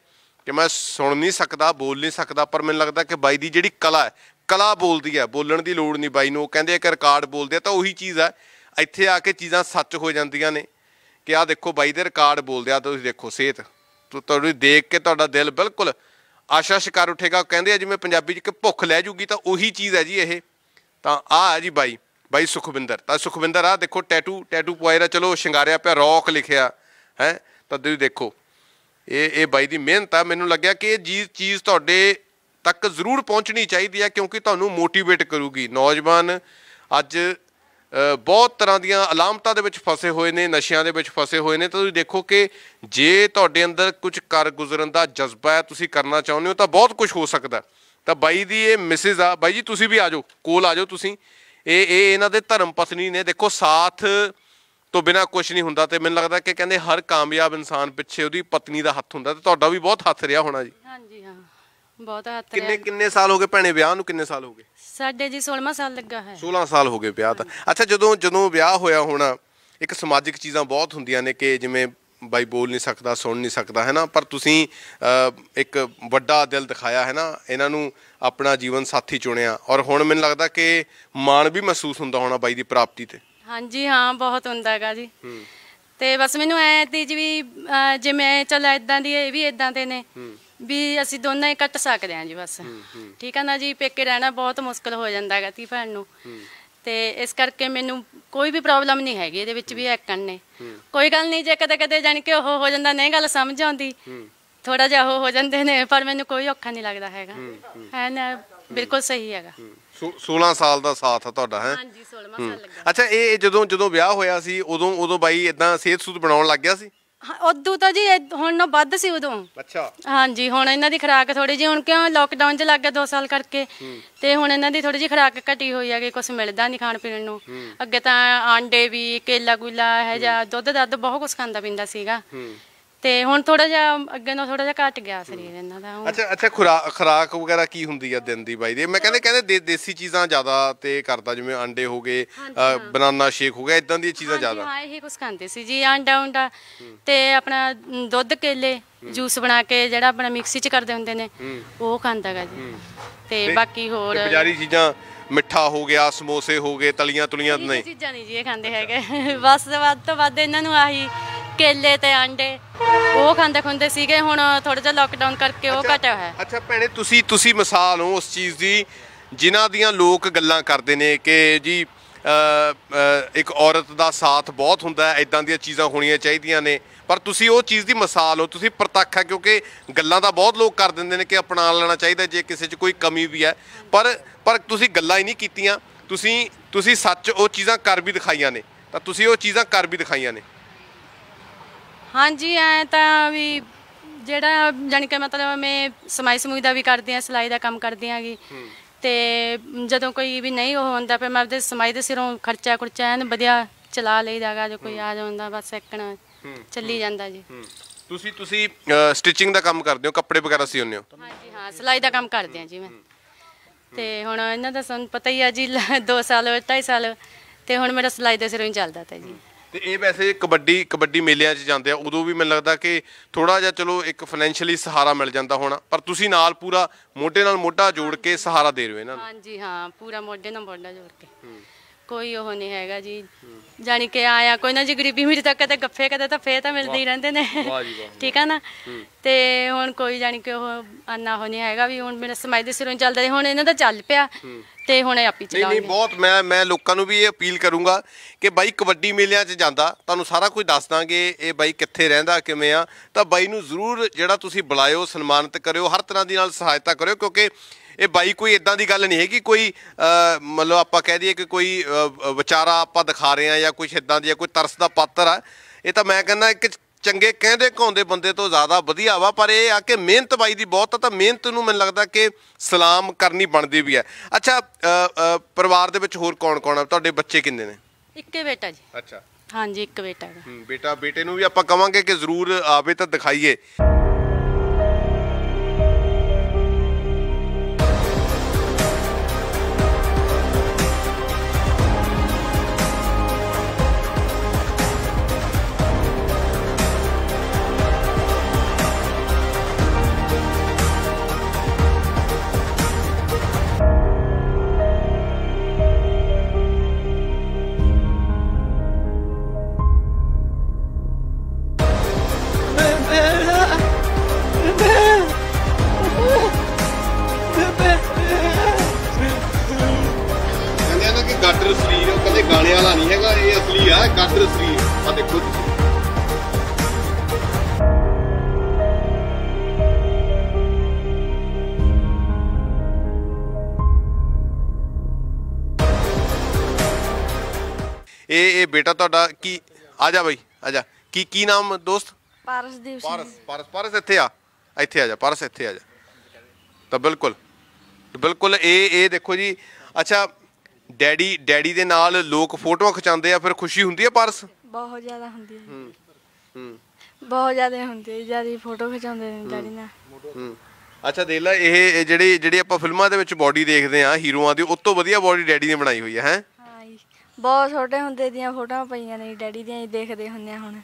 ਕਿ ਮੈਂ ਸੁਣ ਨਹੀਂ ਸਕਦਾ ਬੋਲ ਨਹੀਂ ਸਕਦਾ ਪਰ ਮੈਨੂੰ ਲੱਗਦਾ ਕਿ ਬਾਈ ਦੀ ਜਿਹੜੀ ਕਲਾ ਹੈ ਕਲਾ ਬੋਲਦੀ ਹੈ ਬੋਲਣ ਦੀ ਲੋੜ ਨਹੀਂ ਬਾਈ ਨੂੰ ਉਹ ਕਹਿੰਦੇ ਇੱਕ ਰਿਕਾਰਡ ਬੋਲਦੇ ਆ ਤਾਂ ਉਹੀ ਚੀਜ਼ ਆ ਇੱਥੇ ਆ ਕੇ ਚੀਜ਼ਾਂ ਸੱਚ ਹੋ ਜਾਂਦੀਆਂ ਨੇ ਕਿ ਆ ਦੇਖੋ ਬਾਈ ਦੇ ਰਿਕਾਰਡ ਬੋਲਦੇ ਆ ਤੁਸੀਂ ਦੇਖੋ ਸਿਹਤ ਤੁਹਾਨੂੰ ਦੇਖ ਕੇ ਤੁਹਾਡਾ ਦਿਲ ਬਿਲਕੁਲ ਆਸ਼ਾ ਸ਼ਿਕਾਰ ਉੱਠੇਗਾ ਕਹਿੰਦੇ ਆ ਜਿਵੇਂ ਪੰਜਾਬੀ 'ਚ ਕਿ ਭੁੱਖ ਲੈ ਜੂਗੀ ਤਾਂ ਉਹੀ ਚੀਜ਼ ਹੈ ਜੀ ਇਹ ਤਾਂ ਆ ਹੈ ਜੀ ਬਾਈ ਬਾਈ ਸੁਖਵਿੰਦਰ ਤਾਂ ਸੁਖਵਿੰਦਰ ਆ ਦੇਖੋ ਟੈਟੂ ਟੈਟੂ ਪੁਆਇਰਾ ਚਲੋ ਸ਼ਿੰਗਾਰਿਆ ਪਿਆ ਰੌਕ ਲਿਖਿਆ ਹੈ ਤਾਂ ਤੁਸੀਂ ਦੇਖੋ ਇਹ ਇਹ ਬਾਈ ਦੀ ਮਿਹਨਤ ਆ ਮੈਨੂੰ ਲੱਗਿਆ ਕਿ ਇਹ ਚੀਜ਼ ਤੁਹਾਡੇ ਤੱਕ ਜ਼ਰੂਰ ਪਹੁੰਚਣੀ ਚਾਹੀਦੀ ਹੈ ਕਿਉਂਕਿ ਤੁਹਾਨੂੰ ਮੋਟੀਵੇਟ ਕਰੂਗੀ ਨੌਜਵਾਨ ਅੱਜ ਬਹੁਤ ਤਰ੍ਹਾਂ ਦੀਆਂ ਅਲਾਮਤਾਂ ਦੇ ਵਿੱਚ ਫਸੇ ਹੋਏ ਨੇ ਨਸ਼ਿਆਂ ਦੇ ਵਿੱਚ ਫਸੇ ਹੋਏ ਨੇ ਤਾਂ ਤੁਸੀਂ ਦੇਖੋ ਕਿ ਜੇ ਤੁਹਾਡੇ ਅੰਦਰ ਕੁਝ ਕਰ ਗੁਜ਼ਰਨ ਦਾ ਜਜ਼ਬਾ ਹੈ ਤੁਸੀਂ ਕਰਨਾ ਚਾਹੁੰਦੇ ਹੋ ਤਾਂ ਬਹੁਤ ਕੁਝ ਹੋ ਸਕਦਾ ਤਾਂ ਬਾਈ ਦੀ ਇਹ ਮਿਸਿਸ ਆ ਬਾਈ ਜੀ ਤੁਸੀਂ ਵੀ ਆ ਜਾਓ ਕੋਲ ਆ ਜਾਓ ਤੁਸੀਂ ਇਹ ਇਹ ਇਹਨਾਂ ਦੇ ਧਰਮ ਪਤਨੀ ਨੇ ਦੇਖੋ ਸਾਥ ਤੋਂ ਬਿਨਾ ਕੁਝ ਨਹੀਂ ਹੁੰਦਾ ਤੇ ਮੈਨੂੰ ਲੱਗਦਾ ਕਿ ਕਹਿੰਦੇ ਹਰ ਕਾਮਯਾਬ ਇਨਸਾਨ ਪਿੱਛੇ ਉਹਦੀ ਪਤਨੀ ਦਾ ਹੱਥ ਹੁੰਦਾ ਤੇ ਤੁਹਾਡਾ ਵੀ ਬਹੁਤ ਹੱਥ ਰਿਹਾ ਹੋਣਾ ਜੀ ਹਾਂਜੀ ਹਾਂ ਬਹੁਤ ਹੱਥ ਰਿਹਾ ਕਿੰਨੇ ਕਿੰਨੇ ਸਾਲ ਹੋ ਗਏ ਭੈਣੇ ਵਿਆਹ ਨੂੰ ਕਿੰਨੇ ਸਾਲ ਹੋ ਗਏ ਸਾਡੇ ਜੀ 16ਵਾਂ ਸਾਲ ਲੱਗਾ ਹੈ 16 ਸਾਲ ਹੋ ਗਏ ਵਿਆਹ ਤਾਂ ਅੱਛਾ ਜਦੋਂ ਜਦੋਂ ਵਿਆਹ ਹੋਇਆ ਹੋਣਾ ਇੱਕ ਸਮਾਜਿਕ ਚੀਜ਼ਾਂ ਬਹੁਤ ਹੁੰਦੀਆਂ ਨੇ ਕਿ ਜਿਵੇਂ ਬਾਈ ਬੋਲ ਨਹੀਂ ਸਕਦਾ ਸੁਣ ਨਹੀਂ ਸਕਦਾ ਹੈ ਨਾ ਪਰ ਤੁਸੀਂ ਇੱਕ ਵੱਡਾ ਦਿਲ ਦਿਖਾਇਆ ਹੈ ਨਾ ਇਹਨਾਂ ਨੂੰ ਆਪਣਾ ਜੀਵਨ ਸਾਥੀ ਚੁਣਿਆ ਔਰ ਹੁਣ ਮੈਨੂੰ ਲੱਗਦਾ ਕਿ ਮਾਣ ਵੀ ਮਹਿਸੂਸ ਹੁੰਦਾ ਹੋਣਾ ਬਾਈ ਦੀ ਪ੍ਰਾਪਤੀ ਤੇ ਹਾਂਜੀ ਹਾਂ ਬਹੁਤ ਹੁੰਦਾ ਹੈਗਾ ਜੀ ਤੇ ਬਸ ਮੈਨੂੰ ਐ ਤੇ ਜੀ ਵੀ ਜੇ ਮੈਂ ਚੱਲ ਇਦਾਂ ਦੀ ਇਹ ਵੀ ਇਦਾਂ ਦੇ ਨੇ ਵੀ ਅਸੀਂ ਹੀ ਕੱਟ ਸਕਦੇ ਹਾਂ ਜੀ ਬਸ ਠੀਕ ਆ ਨਾ ਜੀ ਪੇਕੇ ਰਹਿਣਾ ਬਹੁਤ ਮੁਸ਼ਕਲ ਹੋ ਜਾਂਦਾ ਹੈਗਾ ਤੀ ਭੈਣ ਨੂੰ ਤੇ ਇਸ ਕਰਕੇ ਮੈਨੂੰ ਕੋਈ ਵੀ ਪ੍ਰੋਬਲਮ ਨਹੀਂ ਹੈਗੀ ਇਹਦੇ ਵਿੱਚ ਵੀ ਐਕਣ ਨੇ ਕੋਈ ਗੱਲ ਨਹੀਂ ਜੇ ਕਦੇ ਕਦੇ ਜਾਣ ਕੇ ਉਹ ਹੋ ਜਾਂਦਾ ਨਹੀਂ ਗੱਲ ਸਮਝ ਆਉਂਦੀ ਥੋੜਾ ਜਿਹਾ ਉਹ ਹੋ ਜਾਂਦੇ ਨੇ ਪਰ ਮੈਨੂੰ ਕੋਈ ਔਖਾ ਨਹੀਂ ਲੱਗਦਾ ਹੈਗਾ ਹੈ ਨਾ ਬਿਲਕੁਲ ਸਹੀ ਹੈਗਾ 16 ਸਾਲ ਦਾ ਸਾਥ ਆ ਤੁਹਾਡਾ ਹੈ ਹਾਂਜੀ 16 ਸਾਲ ਲੱਗਾ ਅੱਛਾ ਇਹ ਜਦੋਂ ਜਦੋਂ ਵਿਆਹ ਹੋਇਆ ਸੀ ਉਦੋਂ ਉਦੋਂ ਬਾਈ ਇਦਾਂ ਸਿਹਤ ਸੂਤ ਬਣਾਉਣ ਲੱਗ ਗਿਆ ਸੀ ਉਦੋਂ ਤਾਂ ਜੀ ਇਹ ਹੁਣ ਨਾ ਵੱਧ ਸੀ ਉਦੋਂ ਅੱਛਾ ਹਾਂਜੀ ਹੁਣ ਇਹਨਾਂ ਦੀ ਖੁਰਾਕ ਥੋੜੀ ਜੀ ਹੁਣ ਕਿਉਂ ਲੋਕਡਾਊਨ 'ਚ ਲੱਗ ਗਿਆ 2 ਸਾਲ ਕਰਕੇ ਤੇ ਹੁਣ ਇਹਨਾਂ ਦੀ ਥੋੜੀ ਜੀ ਖੁਰਾਕ ਘਟੀ ਹੋਈ ਹੈਗੀ ਕੁਝ ਮਿਲਦਾ ਨਹੀਂ ਖਾਣ ਪੀਣ ਨੂੰ ਅੱਗੇ ਤਾਂ ਆਂਡੇ ਵੀ ਕੇਲਾ ਗੁਲਾ ਹੈ ਜਾਂ ਦੁੱਧ ਦੱਧ ਬਹੁਤ ਕੁਝ ਖਾਂਦਾ ਪੀਂਦਾ ਸੀਗਾ ਹੂੰ ਤੇ ਹੁਣ ਥੋੜਾ ਜਿਹਾ ਅੱਗੇ ਨਾਲ ਥੋੜਾ ਜਿਹਾ ਘਟ ਗਿਆ ਸਰੀਰ ਇਹਨਾਂ ਦਾ ਅੱਛਾ ਅੱਛਾ ਖੁਰਾਕ ਵਗੈਰਾ ਕੀ ਹੁੰਦੀ ਆ ਦਿਨ ਦੀ ਬਾਈ ਦੀ ਮੈਂ ਕਹਿੰਦੇ ਕਹਿੰਦੇ ਦੇਸੀ ਚੀਜ਼ਾਂ ਜ਼ਿਆਦਾ ਤੇ ਕਰਦਾ ਜਿਵੇਂ ਅੰਡੇ ਹੋ ਗਏ ਬਨਾਨਾ ਸ਼ੇਕ ਹੋ ਗਿਆ ਇਦਾਂ ਦੀਆਂ ਚੀਜ਼ਾਂ ਜ਼ਿਆਦਾ ਹਾਂ ਇਹ ਕੁਝ ਖਾਂਦੇ ਸੀ ਜੀ ਅੰਡਾ ਉਂਡਾ ਤੇ ਆਪਣਾ ਦੁੱਧ ਕੇਲੇ ਜੂਸ ਬਣਾ ਕੇ ਜਿਹੜਾ ਆਪਣਾ ਮਿਕਸੀ ਚ ਕਰਦੇ ਹੁੰਦੇ ਨੇ ਉਹ ਖਾਂਦਾਗਾ ਜੀ ਤੇ ਬਾਕੀ ਹੋਰ ਬਜ਼ਾਰੀ ਚੀਜ਼ਾਂ ਮਿੱਠਾ ਹੋ ਗਿਆ ਸਮੋਸੇ ਹੋ ਗਏ ਤਲੀਆਂ ਤੁਲੀਆਂ ਨਹੀਂ ਚੀਜ਼ਾਂ ਨਹੀਂ ਜੀ ਇਹ ਖਾਂਦੇ ਹੈਗੇ ਬਸ ਵੱਧ ਤੋਂ ਵੱਧ ਇਹਨਾਂ ਨੂੰ ਆਹੀ ਕੇਲੇ ਤੇ ਆਂਡੇ ਉਹ ਖਾਂਦੇ ਖੁੰਦੇ ਸੀਗੇ ਹੁਣ ਥੋੜਾ ਜਿਹਾ ਲੋਕਡਾਊਨ ਕਰਕੇ ਉਹ ਘਟਿਆ ਹੋਇਆ ਅੱਛਾ ਭੈਣੇ ਤੁਸੀਂ ਤੁਸੀਂ ਮਿਸਾਲ ਹੋ ਉਸ ਚੀਜ਼ ਦੀ ਜਿਨ੍ਹਾਂ ਦੀਆਂ ਲੋਕ ਗੱਲਾਂ ਕਰਦੇ ਨੇ ਕਿ ਜੀ ਇੱਕ ਔਰਤ ਦਾ ਸਾਥ ਬਹੁਤ ਹੁੰਦਾ ਹੈ ਇਦਾਂ ਦੀਆਂ ਚੀਜ਼ਾਂ ਹੋਣੀਆਂ ਚਾਹੀਦੀਆਂ ਨੇ ਪਰ ਤੁਸੀਂ ਉਹ ਚੀਜ਼ ਦੀ ਮਿਸਾਲ ਹੋ ਤੁਸੀਂ ਪ੍ਰਤੱਖ ਹੈ ਕਿਉਂਕਿ ਗੱਲਾਂ ਤਾਂ ਬਹੁਤ ਲੋਕ ਕਰ ਦਿੰਦੇ ਨੇ ਕਿ ਅਪਣਾ ਲੈਣਾ ਚਾਹੀਦਾ ਜੇ ਕਿਸੇ 'ਚ ਕੋਈ ਕਮੀ ਵੀ ਹੈ ਪਰ ਪਰ ਤੁਸੀਂ ਗੱਲਾਂ ਹੀ ਨਹੀਂ ਕੀਤੀਆਂ ਤੁਸੀਂ ਤੁਸੀਂ ਸੱਚ ਉਹ ਚੀਜ਼ਾਂ ਕਰ ਵੀ ਦਿਖਾਈਆਂ ਨੇ ਤਾਂ ਤੁਸੀਂ ਉਹ ਚੀਜ਼ਾਂ ਕਰ ਵੀ ਦਿਖਾਈਆਂ ਨੇ ਹਾਂਜੀ ਐ ਤਾਂ ਵੀ ਜਿਹੜਾ ਜਾਨੀ ਕਿ ਮਤਲਬ ਮੈਂ ਸਮਾਈ ਸਮੂਹ ਦਾ ਵੀ ਕਰਦੇ ਆ ਸਿਲਾਈ ਦਾ ਕੰਮ ਕਰਦੇ ਆਂਗੀ ਤੇ ਜਦੋਂ ਕੋਈ ਵੀ ਨਹੀਂ ਉਹ ਹੁੰਦਾ ਫਿਰ ਮੈਂ ਆਪਦੇ ਸਮਾਈ ਦੇ ਸਿਰੋਂ ਖਰਚਾ ਖੁਰਚਾ ਐਨ ਵਧਿਆ ਚਲਾ ਲਈਦਾਗਾ ਜੋ ਕੋਈ ਆ ਜਾਂਦਾ ਬਸ ਇੱਕਣਾ ਚੱਲੀ ਜਾਂਦਾ ਜੀ ਤੁਸੀਂ ਤੁਸੀਂ ਸਟਿਚਿੰਗ ਦਾ ਕੰਮ ਕਰਦੇ ਹੋ ਕੱਪੜੇ ਵਗੈਰਾ ਸਿਉਂਦੇ ਹੋ ਹਾਂਜੀ ਹਾਂ ਸਿਲਾਈ ਦਾ ਕੰਮ ਕਰਦੇ ਆ ਜੀ ਮੈਂ ਤੇ ਹੁਣ ਇਹਨਾਂ ਦਾ ਸਾਨੂੰ ਪਤਾ ਹੀ ਆ ਜੀ 2 ਸਾਲ 2.5 ਸਾਲ ਤੇ ਹੁਣ ਮੇਰਾ ਸਿਲਾਈ ਦੇ ਸਿਰੋਂ ਹੀ ਚੱਲਦਾ ਤਾਂ ਜੀ ਤੇ ਇਹ ਵੈਸੇ ਕਬੱਡੀ ਕਬੱਡੀ ਮੇਲਿਆਂ 'ਚ ਜਾਂਦੇ ਆ ਉਦੋਂ ਵੀ ਮੈਨੂੰ ਲੱਗਦਾ ਕਿ ਥੋੜਾ ਜਿਹਾ ਚਲੋ ਇੱਕ ਫਾਈਨੈਂਸ਼ੀਅਲੀ ਸਹਾਰਾ ਮਿਲ ਜਾਂਦਾ ਹੋਣਾ ਪਰ ਤੁਸੀਂ ਨਾਲ ਪੂਰਾ ਮੋਢੇ ਨਾਲ ਮੋਢਾ ਜੋੜ ਕੇ ਸਹਾਰਾ ਦੇ ਰਹੇ ਹੋ ਇਹਨਾਂ ਨੂੰ ਹਾਂਜੀ ਹਾਂ ਪੂਰਾ ਮੋਢੇ ਨਾਲ ਮੋਢਾ ਜੋੜ ਕੇ ਕੋਈ ਉਹ ਨਹੀਂ ਹੈਗਾ ਜੀ ਜਾਨੀ ਕਿ ਆਇਆ ਕੋਈ ਨਾ ਜੀ ਗਰੀਬੀ ਮੇਰੇ ਤਾਂ ਕਦੇ ਗੱਫੇ ਕਦੇ ਤਾਂ ਫੇ ਤਾਂ ਮਿਲਦੇ ਹੀ ਰਹਿੰਦੇ ਨੇ ਵਾਹ ਜੀ ਵਾਹ ਠੀਕ ਆ ਨਾ ਤੇ ਹੁਣ ਕੋਈ ਜਾਨੀ ਕਿ ਉਹ ਅੰਨਾ ਹੋ ਨਹੀਂ ਹੈਗਾ ਵੀ ਹੁਣ ਮੇਰੇ ਸਮਾਈ ਦੇ ਸਿਰੋਂ ਚੱਲਦਾ ਹੁਣ ਇਹਨਾਂ ਦਾ ਚੱਲ ਪਿਆ ਤੇ ਹੁਣ ਆਪੀ ਨਹੀਂ ਚਲਾਵਾਂਗੇ ਨਹੀਂ ਬਹੁਤ ਮੈਂ ਮੈਂ ਲੋਕਾਂ ਨੂੰ ਵੀ ਇਹ ਅਪੀਲ ਕਰੂੰਗਾ ਕਿ ਬਾਈ ਕਬੱਡੀ ਮੇਲਿਆਂ 'ਚ ਜਾਂਦਾ ਤੁਹਾਨੂੰ ਸਾਰਾ ਕੁਝ ਦੱਸ ਦਾਂਗੇ ਇਹ ਬਾਈ ਕਿੱਥੇ ਰਹਿੰਦਾ ਕਿਵੇਂ ਆ ਤਾਂ ਬਾਈ ਨੂੰ ਜ਼ਰੂਰ ਜਿਹੜਾ ਤੁਸੀਂ ਬੁਲਾਇਓ ਸਨਮਾਨਿਤ ਕਰਿਓ ਹਰ ਤਰ੍ਹਾਂ ਦੀ ਨਾਲ ਸਹਾਇਤਾ ਕਰਿਓ ਕਿਉਂਕਿ ਇਹ ਬਾਈ ਕੋਈ ਇਦਾਂ ਦੀ ਗੱਲ ਨਹੀਂ ਹੈ ਕਿ ਕੋਈ ਮਤਲਬ ਆਪਾਂ ਕਹਿ ਦਈਏ ਕਿ ਕੋਈ ਵਿਚਾਰਾ ਆਪਾਂ ਦਿਖਾ ਰਹੇ ਆ ਜਾਂ ਕੁਝ ਇਦਾਂ ਦੀ ਕੋਈ ਤਰਸ ਦਾ ਪਾਤਰ ਆ ਇਹ ਤਾਂ ਮੈਂ ਕਹਿੰਦਾ ਇੱਕ ਚੰਗੇ ਕਹਿੰਦੇ ਘਾਉਂਦੇ ਬੰਦੇ ਤੋਂ ਜ਼ਿਆਦਾ ਵਧੀਆ ਵਾ ਪਰ ਇਹ ਆ ਕਿ ਮਿਹਨਤ ਬਾਈ ਦੀ ਬਹੁਤ ਤਾਂ ਮਿਹਨਤ ਨੂੰ ਮੈਨੂੰ ਲੱਗਦਾ ਕਿ ਸਲਾਮ ਕਰਨੀ ਬਣਦੀ ਵੀ ਹੈ ਅੱਛਾ ਪਰਿਵਾਰ ਦੇ ਵਿੱਚ ਹੋਰ ਕੌਣ ਕੌਣ ਆ ਤੁਹਾਡੇ ਬੱਚੇ ਕਿੰਨੇ ਨੇ ਇੱਕੇ ਬੇਟਾ ਜੀ ਅੱਛਾ ਹਾਂਜੀ ਇੱਕ ਬੇਟਾ ਹੈ ਬੇਟਾ ਬੇਟੇ ਨੂੰ ਵੀ ਆਪਾਂ ਕਵਾਂਗੇ ਕਿ ਜ਼ਰੂਰ ਆਵੇ ਤਾਂ ਦਿਖਾਈਏ ਗਾਦਰ ਸਰੀਰ ਉਹ ਕਦੇ ਗਾਣੇ ਵਾਲਾ ਨਹੀਂ ਹੈਗਾ ਇਹ ਅਸਲੀ ਆ ਗਾਦਰ ਸਰੀਰ ਆ ਦੇਖੋ ਇਹ ਇਹ ਬੇਟਾ ਤੁਹਾਡਾ ਕੀ ਆ ਜਾ ਬਈ ਆ ਜਾ ਕੀ ਕੀ ਨਾਮ ਦੋਸਤ ਪਾਰਸਦੀਪ ਸਿੰਘ ਪਾਰਸ ਪਾਰਸ ਪਾਰਸ ਇੱਥੇ ਆ ਇੱਥੇ ਆ ਜਾ ਪਾਰਸ ਇੱਥੇ ਆ ਜਾ ਤਾਂ ਬਿਲਕੁਲ ਬਿਲਕੁਲ ਇਹ ਇਹ ਦੇਖੋ ਜੀ ਅੱਛਾ ਡੈਡੀ ਡੈਡੀ ਦੇ ਨਾਲ ਲੋਕ ਫੋਟੋਆਂ ਖਿਚਾਉਂਦੇ ਆ ਫਿਰ ਖੁਸ਼ੀ ਹੁੰਦੀ ਆ ਪਰਸ ਬਹੁਤ ਜ਼ਿਆਦਾ ਹੁੰਦੀ ਹੈ ਹੂੰ ਹੂੰ ਬਹੁਤ ਜ਼ਿਆਦਾ ਹੁੰਦੀ ਹੈ ਜਿਆਦਾ ਫੋਟੋ ਖਿਚਾਉਂਦੇ ਨੇ ਡੈਡੀ ਨਾਲ ਹੂੰ ਅੱਛਾ ਦੇਖ ਲੈ ਇਹ ਜਿਹੜੇ ਜਿਹੜੇ ਆਪਾਂ ਫਿਲਮਾਂ ਦੇ ਵਿੱਚ ਬਾਡੀ ਦੇਖਦੇ ਆ ਹੀਰੋਆਂ ਦੀ ਉਸ ਤੋਂ ਵਧੀਆ ਬਾਡੀ ਡੈਡੀ ਨੇ ਬਣਾਈ ਹੋਈ ਹੈ ਹੈ ਬਹੁਤ ਛੋਟੇ ਹੁੰਦੇ ਦੀਆਂ ਫੋਟੋਆਂ ਪਈਆਂ ਨੇ ਡੈਡੀ ਦੀਆਂ ਹੀ ਦੇਖਦੇ ਹੁੰਦੇ ਆ ਹੁਣ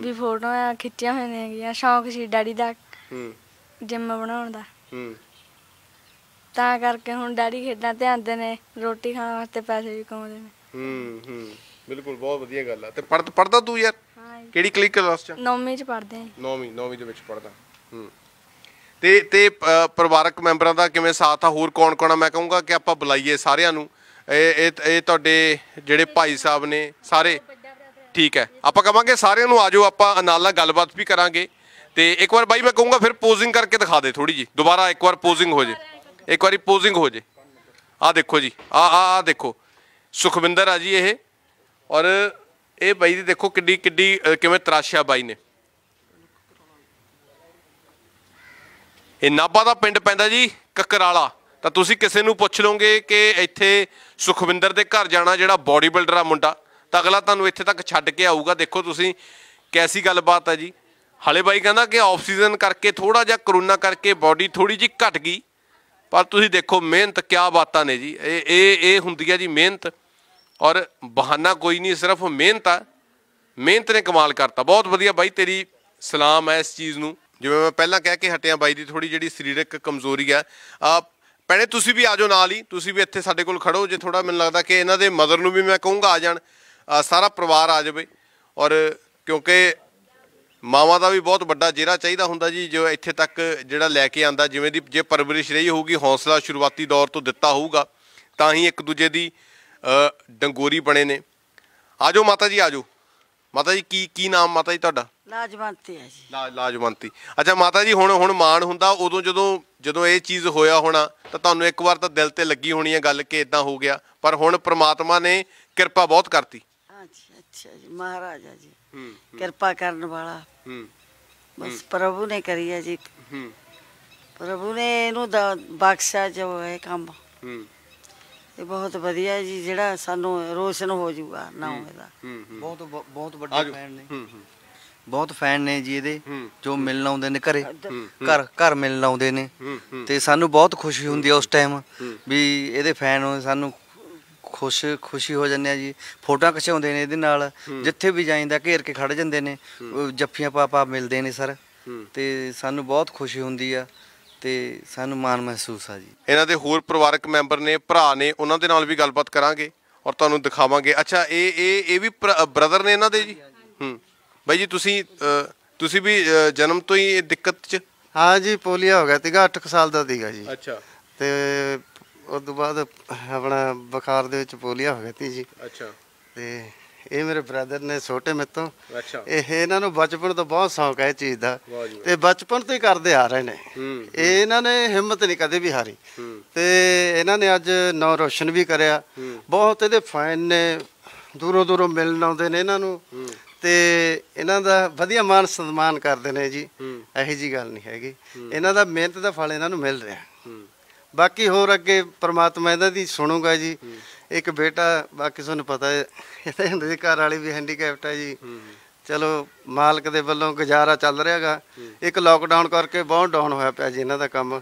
ਵੀ ਫੋਟੋਆਂ ਖਿੱਚੀਆਂ ਹੋਈਆਂ ਨੇ ਸ਼ੌਂਕ ਸੀ ਡੈਡੀ ਦਾ ਹੂੰ ਜਿੰਮ ਬਣਾਉਣ ਦਾ ਹੂੰ ਤਾਂ ਕਰਕੇ ਹੁਣ ਡੈਡੀ ਖੇਡਾਂ ਤੇ ਆਉਂਦੇ ਨੇ ਰੋਟੀ ਖਾਣ ਵਾਸਤੇ ਪੈਸੇ ਵੀ ਕਮਾਉਂਦੇ ਨੇ ਹੂੰ ਹੂੰ ਬਿਲਕੁਲ ਬਹੁਤ ਵਧੀਆ ਗੱਲ ਆ ਤੇ ਪੜ੍ਹ ਪੜਦਾ ਤੂੰ ਯਾਰ ਹਾਂ ਕਿਹੜੀ ਕਲਿੱਕ ਕਲਾਸ ਚ ਨੌਵੀਂ ਚ ਪੜਦੇ ਆ ਨੌਵੀਂ ਨੌਵੀਂ ਦੇ ਵਿੱਚ ਪੜਦਾ ਹੂੰ ਤੇ ਤੇ ਪਰਿਵਾਰਕ ਮੈਂਬਰਾਂ ਦਾ ਕਿਵੇਂ ਸਾਥ ਆ ਹੋਰ ਕੌਣ ਕੌਣ ਆ ਮੈਂ ਕਹੂੰਗਾ ਕਿ ਆਪਾਂ ਬੁਲਾਈਏ ਸਾਰਿਆਂ ਨੂੰ ਇਹ ਇਹ ਇਹ ਤੁਹਾਡੇ ਜਿਹੜੇ ਭਾਈ ਸਾਹਿਬ ਨੇ ਸਾਰੇ ਠੀਕ ਹੈ ਆਪਾਂ ਕਵਾਂਗੇ ਸਾਰਿਆਂ ਨੂੰ ਆਜੋ ਆਪਾਂ ਨਾਲ ਨਾਲ ਗੱਲਬਾਤ ਵੀ ਕਰਾਂਗੇ ਤੇ ਇੱਕ ਵਾਰ ਬਾਈ ਮੈਂ ਕਹੂੰਗਾ ਫਿਰ ਪੋਜ਼ਿੰਗ ਕਰਕੇ ਦਿਖਾ ਦੇ ਥੋੜੀ ਜੀ ਦੁਬਾਰਾ ਇੱਕ ਵਾਰ ਪੋਜ਼ਿੰਗ ਹੋ ਜੇ ਇੱਕ ਵਾਰੀ ਪੋਜ਼ਿੰਗ ਹੋ ਜੇ ਆ ਦੇਖੋ ਜੀ ਆ ਆ ਆ ਦੇਖੋ ਸੁਖਵਿੰਦਰ ਆ ਜੀ ਇਹ ਔਰ ਇਹ ਬਾਈ ਦੀ ਦੇਖੋ ਕਿੱਡੀ ਕਿੱਡੀ ਕਿਵੇਂ ਤਰਾਸ਼ਿਆ ਬਾਈ ਨੇ ਇਹ ਨਾਪਾ ਦਾ ਪਿੰਡ ਪੈਂਦਾ ਜੀ ਕਕਰਾਲਾ ਤਾਂ ਤੁਸੀਂ ਕਿਸੇ ਨੂੰ ਪੁੱਛ ਲਓਗੇ ਕਿ ਇੱਥੇ ਸੁਖਵਿੰਦਰ ਦੇ ਘਰ ਜਾਣਾ ਜਿਹੜਾ ਬੋਡੀ ਬਿਲਡਰ ਆ ਮੁੰਡਾ ਤਾਂ ਅਗਲਾ ਤੁਹਾਨੂੰ ਇੱਥੇ ਤੱਕ ਛੱਡ ਕੇ ਆਊਗਾ ਦੇਖੋ ਤੁਸੀਂ ਕੈਸੀ ਗੱਲਬਾਤ ਆ ਜੀ ਹਲੇ ਬਾਈ ਕਹਿੰਦਾ ਕਿ ਆਕਸੀਜਨ ਕਰਕੇ ਥੋੜਾ ਜਿਹਾ ਕਰੋਨਾ ਕਰਕੇ ਬੋਡੀ ਥੋੜੀ ਜੀ ਘਟ ਗਈ ਪਰ ਤੁਸੀਂ ਦੇਖੋ ਮਿਹਨਤ ਕਿਆ ਬਾਤਾਂ ਨੇ ਜੀ ਇਹ ਇਹ ਇਹ ਹੁੰਦੀ ਹੈ ਜੀ ਮਿਹਨਤ ਔਰ ਬਹਾਨਾ ਕੋਈ ਨਹੀਂ ਸਿਰਫ ਮਿਹਨਤ ਆ ਮਿਹਨਤ ਨੇ ਕਮਾਲ ਕਰਤਾ ਬਹੁਤ ਵਧੀਆ ਬਾਈ ਤੇਰੀ ਸਲਾਮ ਹੈ ਇਸ ਚੀਜ਼ ਨੂੰ ਜਿਵੇਂ ਮੈਂ ਪਹਿਲਾਂ ਕਹਿ ਕੇ ਹਟਿਆ ਬਾਈ ਦੀ ਥੋੜੀ ਜਿਹੜੀ ਸਰੀਰਕ ਕਮਜ਼ੋਰੀ ਆ ਪਹਿਲੇ ਤੁਸੀਂ ਵੀ ਆਜੋ ਨਾਲ ਹੀ ਤੁਸੀਂ ਵੀ ਇੱਥੇ ਸਾਡੇ ਕੋਲ ਖੜੋ ਜੇ ਥੋੜਾ ਮੈਨੂੰ ਲੱਗਦਾ ਕਿ ਇਹਨਾਂ ਦੇ ਮਦਰ ਨੂੰ ਵੀ ਮੈਂ ਕਹੂੰਗਾ ਆ ਜਾਣ ਸਾਰਾ ਪਰਿਵਾਰ ਆ ਜਾਵੇ ਔਰ ਕਿਉਂਕਿ ਮਾਵਾਂ ਦਾ ਵੀ ਬਹੁਤ ਵੱਡਾ ਜੇਰਾ ਚਾਹੀਦਾ ਹੁੰਦਾ ਜੀ ਜੋ ਇੱਥੇ ਤੱਕ ਜਿਹੜਾ ਲੈ ਕੇ ਆਂਦਾ ਜਿਵੇਂ ਦੀ ਜੇ ਪਰਵਰਿਸ਼ ਰਹੀ ਹੋਊਗੀ ਹੌਸਲਾ ਸ਼ੁਰੂਆਤੀ ਦੌਰ ਤੋਂ ਦਿੱਤਾ ਹੋਊਗਾ ਤਾਂ ਹੀ ਇੱਕ ਦੂਜੇ ਦੀ ਡੰਗੋਰੀ ਬਣੇ ਨੇ ਆਜੋ ਮਾਤਾ ਜੀ ਆਜੋ ਮਾਤਾ ਜੀ ਕੀ ਕੀ ਨਾਮ ਮਾਤਾ ਜੀ ਤੁਹਾਡਾ ਲਾਜਵੰਤੀ ਹੈ ਜੀ ਲਾਜਵੰਤੀ ਅੱਛਾ ਮਾਤਾ ਜੀ ਹੁਣ ਹੁਣ ਮਾਣ ਹੁੰਦਾ ਉਦੋਂ ਜਦੋਂ ਜਦੋਂ ਇਹ ਚੀਜ਼ ਹੋਇਆ ਹੋਣਾ ਤਾਂ ਤੁਹਾਨੂੰ ਇੱਕ ਵਾਰ ਤਾਂ ਦਿਲ ਤੇ ਲੱਗੀ ਹੋਣੀ ਹੈ ਗੱਲ ਕਿ ਇਦਾਂ ਹੋ ਗਿਆ ਪਰ ਹੁਣ ਪ੍ਰਮਾਤਮਾ ਨੇ ਕਿਰਪਾ ਬਹੁਤ ਕਰਤੀ ਹਾਂਜੀ ਅੱਛਾ ਜੀ ਮਹਾਰਾਜਾ ਜੀ ਕਿਰਪਾ ਕਰਨ ਵਾਲਾ ਬਸ ਪ੍ਰਭੂ ਨੇ ਕਰੀ ਹੈ ਜੀ ਪ੍ਰਭੂ ਨੇ ਇਹਨੂੰ ਬਖਸ਼ਿਆ ਜੋ ਹੈ ਕੰਮ ਇਹ ਬਹੁਤ ਵਧੀਆ ਜੀ ਜਿਹੜਾ ਸਾਨੂੰ ਰੋਸ਼ਨ ਹੋ ਜਾਊਗਾ ਨਾਮ ਇਹਦਾ ਬਹੁਤ ਬਹੁਤ ਵੱਡੇ ਫੈਨ ਨੇ ਬਹੁਤ ਫੈਨ ਨੇ ਜੀ ਇਹਦੇ ਜੋ ਮਿਲਣ ਆਉਂਦੇ ਨੇ ਘਰੇ ਘਰ ਘਰ ਮਿਲਣ ਆਉਂਦੇ ਨੇ ਤੇ ਸਾਨੂੰ ਬਹੁਤ ਖੁਸ਼ੀ ਹੁੰਦੀ ਹੈ ਉਸ ਟਾਈਮ ਵੀ ਇਹਦੇ ਫੈਨ ਸਾਨੂੰ ਖੁਸ਼ ਖੁਸ਼ੀ ਹੋ ਜਾਂਦੇ ਆ ਜੀ ਫੋਟੋਆਂ ਖਿਚਾਉਂਦੇ ਨੇ ਇਹਦੇ ਨਾਲ ਜਿੱਥੇ ਵੀ ਜਾਂਦਾ ਘੇਰ ਕੇ ਖੜ ਜਾਂਦੇ ਨੇ ਜੱਫੀਆਂ ਪਾ ਪਾ ਮਿਲਦੇ ਨੇ ਸਰ ਤੇ ਸਾਨੂੰ ਬਹੁਤ ਖੁਸ਼ੀ ਹੁੰਦੀ ਆ ਤੇ ਸਾਨੂੰ ਮਾਣ ਮਹਿਸੂਸ ਆ ਜੀ ਇਹਨਾਂ ਦੇ ਹੋਰ ਪਰਿਵਾਰਕ ਮੈਂਬਰ ਨੇ ਭਰਾ ਨੇ ਉਹਨਾਂ ਦੇ ਨਾਲ ਵੀ ਗੱਲਬਾਤ ਕਰਾਂਗੇ ਔਰ ਤੁਹਾਨੂੰ ਦਿਖਾਵਾਂਗੇ ਅੱਛਾ ਇਹ ਇਹ ਇਹ ਵੀ ਬ੍ਰਦਰ ਨੇ ਇਹਨਾਂ ਦੇ ਜੀ ਹੂੰ ਬਾਈ ਜੀ ਤੁਸੀਂ ਤੁਸੀਂ ਵੀ ਜਨਮ ਤੋਂ ਹੀ ਇਹ ਦਿੱਕਤ 'ਚ ਹਾਂ ਜੀ ਪੋਲੀਆ ਹੋ ਗਿਆ ਤੇਗਾ 8 ਸਾਲ ਦਾ ਦੀਗਾ ਜੀ ਅੱਛਾ ਤੇ ਉਸ ਤੋਂ ਬਾਅਦ ਆਪਣਾ ਬੁਖਾਰ ਦੇ ਵਿੱਚ ਪੋਲੀਆ ਹੋ ਗਈ ਤੀ ਜੀ ਅੱਛਾ ਤੇ ਇਹ ਮੇਰੇ ਬ੍ਰਦਰ ਨੇ ਛੋਟੇ ਮਿੱਤੋਂ ਅੱਛਾ ਇਹ ਇਹਨਾਂ ਨੂੰ ਬਚਪਨ ਤੋਂ ਬਹੁਤ ਸ਼ੌਕ ਹੈ ਇਹ ਚੀਜ਼ ਦਾ ਤੇ ਬਚਪਨ ਤੋਂ ਹੀ ਕਰਦੇ ਆ ਰਹੇ ਨੇ ਇਹ ਇਹਨਾਂ ਨੇ ਹਿੰਮਤ ਨਹੀਂ ਕਦੇ ਵੀ ਹਾਰੀ ਤੇ ਇਹਨਾਂ ਨੇ ਅੱਜ ਨੌ ਰੋਸ਼ਨ ਵੀ ਕਰਿਆ ਬਹੁਤ ਇਹਦੇ ਫੈਨ ਨੇ ਦੂਰੋਂ ਦੂਰੋਂ ਮਿਲਣ ਆਉਂਦੇ ਨੇ ਇਹਨਾਂ ਨੂੰ ਤੇ ਇਹਨਾਂ ਦਾ ਵਧੀਆ ਮਾਨ ਸਨਮਾਨ ਕਰਦੇ ਨੇ ਜੀ ਇਹੋ ਜੀ ਗੱਲ ਨਹੀਂ ਹੈਗੀ ਇਹਨਾਂ ਦਾ ਮਿਹਨਤ ਦਾ ਫਲ ਇਹਨਾਂ ਨੂੰ ਮਿਲ ਰਿਹਾ ਬਾਕੀ ਹੋਰ ਅੱਗੇ ਪ੍ਰਮਾਤਮਾ ਇਹਦਾ ਦੀ ਸੁਣੂਗਾ ਜੀ ਇੱਕ ਬੇਟਾ ਬਾਕੀ ਤੁਹਾਨੂੰ ਪਤਾ ਹੈ ਇਹਦੇ ਹੁੰਦੇ ਜੀ ਘਰ ਵਾਲੀ ਵੀ ਹੈਂਡੀਕੈਪਟ ਹੈ ਜੀ ਚਲੋ ਮਾਲਕ ਦੇ ਵੱਲੋਂ ਗੁਜ਼ਾਰਾ ਚੱਲ ਰਿਹਾਗਾ ਇੱਕ ਲੋਕਡਾਊਨ ਕਰਕੇ ਬਹੁਤ ਡਾਊਨ ਹੋਇਆ ਪਿਆ ਜੀ ਇਹਨਾਂ ਦਾ ਕੰਮ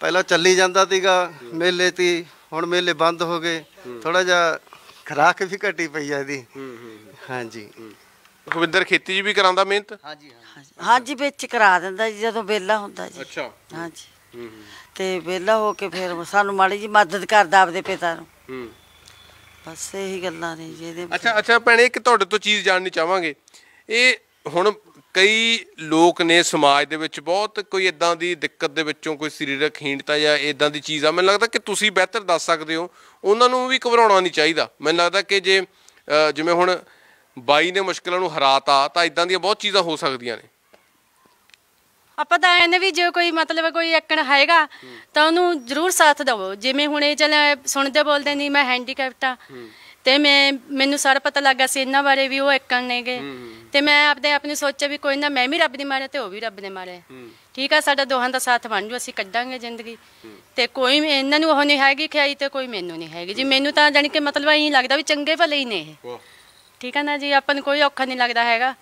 ਪਹਿਲਾਂ ਚੱਲੀ ਜਾਂਦਾ ਸੀਗਾ ਮੇਲੇ ਤੀ ਹੁਣ ਮੇਲੇ ਬੰਦ ਹੋ ਗਏ ਥੋੜਾ ਜਿਹਾ ਖਰਾਕ ਵੀ ਘਟੀ ਪਈ ਆ ਇਹਦੀ ਹਾਂਜੀ ਕੁਵਿੰਦਰ ਖੇਤੀ ਜੀ ਵੀ ਕਰਾਉਂਦਾ ਮਿਹਨਤ ਹਾਂਜੀ ਹਾਂਜੀ ਵਿੱਚ ਕਰਾ ਦਿੰਦਾ ਜੀ ਜਦੋਂ ਵੇਲਾ ਹੁੰਦਾ ਜੀ ਅੱਛਾ ਹਾਂਜੀ ਤੇ ਵੇਲਾ ਹੋ ਕੇ ਫਿਰ ਸਾਨੂੰ ਮਾੜੀ ਜੀ ਮਦਦ ਕਰਦਾ ਆਪਦੇ ਪਿਤਾ ਨੂੰ ਹੂੰ ਬਸ ਇਹੀ ਗੱਲਾਂ ਨੇ ਜਿਹਦੇ ਅੱਛਾ ਅੱਛਾ ਭੈਣ ਇੱਕ ਤੁਹਾਡੇ ਤੋਂ ਚੀਜ਼ ਜਾਣਨੀ ਚਾਹਾਂਗੇ ਇਹ ਹੁਣ ਕਈ ਲੋਕ ਨੇ ਸਮਾਜ ਦੇ ਵਿੱਚ ਬਹੁਤ ਕੋਈ ਇਦਾਂ ਦੀ ਦਿੱਕਤ ਦੇ ਵਿੱਚੋਂ ਕੋਈ ਸਰੀਰਕ ਹੀਣਤਾ ਜਾਂ ਇਦਾਂ ਦੀ ਚੀਜ਼ ਆ ਮੈਨੂੰ ਲੱਗਦਾ ਕਿ ਤੁਸੀਂ ਬਿਹਤਰ ਦੱਸ ਸਕਦੇ ਹੋ ਉਹਨਾਂ ਨੂੰ ਵੀ ਘਬਰਾਉਣਾ ਨਹੀਂ ਚਾਹੀਦਾ ਮੈਨੂੰ ਲੱਗਦਾ ਕਿ ਜੇ ਜਿਵੇਂ ਹੁਣ ਬਾਈ ਨੇ ਮੁਸ਼ਕਲਾਂ ਨੂੰ ਹਰਾਤਾ ਤਾਂ ਇਦਾਂ ਦੀਆਂ ਬਹੁਤ ਚੀਜ਼ਾਂ ਹੋ ਸਕਦੀਆਂ ਨੇ ਆਪਾਂ ਤਾਂ ਐਨ ਵੀ ਜੇ ਕੋਈ ਮਤਲਬ ਕੋਈ ਇੱਕਣ ਹੈਗਾ ਤਾਂ ਉਹਨੂੰ ਜ਼ਰੂਰ ਸਾਥ ਦਿਓ ਜਿਵੇਂ ਹੁਣ ਇਹ ਚਲ ਸੁਣਦੇ ਬੋਲਦੇ ਨਹੀਂ ਮੈਂ ਹੈਂਡੀਕੈਪਟ ਆ ਤੇ ਮੈਂ ਮੈਨੂੰ ਸਾਰਾ ਪਤਾ ਲੱਗਾ ਸੀ ਇਹਨਾਂ ਬਾਰੇ ਵੀ ਉਹ ਇੱਕਣ ਨੇਗੇ ਤੇ ਮੈਂ ਆਪਦੇ ਆਪ ਨੂੰ ਸੋਚਿਆ ਵੀ ਕੋਈ ਨਾ ਮੈਂ ਵੀ ਰੱਬ ਦੀ ਮਾਰੇ ਤੇ ਉਹ ਵੀ ਰੱਬ ਦੇ ਮਾਰੇ ਠੀਕ ਆ ਸਾਡਾ ਦੋਹਾਂ ਦਾ ਸਾਥ ਬਣ ਜੂ ਅਸੀਂ ਕੱਢਾਂਗੇ ਜ਼ਿੰਦਗੀ ਤੇ ਕੋਈ ਇਹਨਾਂ ਨੂੰ ਉਹ ਨਹੀਂ ਹੈਗੀ ਖਿਆਈ ਤੇ ਕੋਈ ਮੈਨੂੰ ਨਹੀਂ ਹੈਗੀ ਜੀ ਮੈਨੂੰ ਤਾਂ ਜਾਨੀ ਕਿ ਮਤਲਬ ਐਂ ਲੱਗਦਾ ਵੀ ਚੰਗੇ ਭਲੇ ਹੀ ਨੇ ਇਹ ਠੀਕ ਆ ਨਾ ਜੀ ਆਪਾਂ ਨੂੰ ਕੋਈ ਔਖਾ ਨਹੀਂ ਲੱਗਦਾ ਹੈਗਾ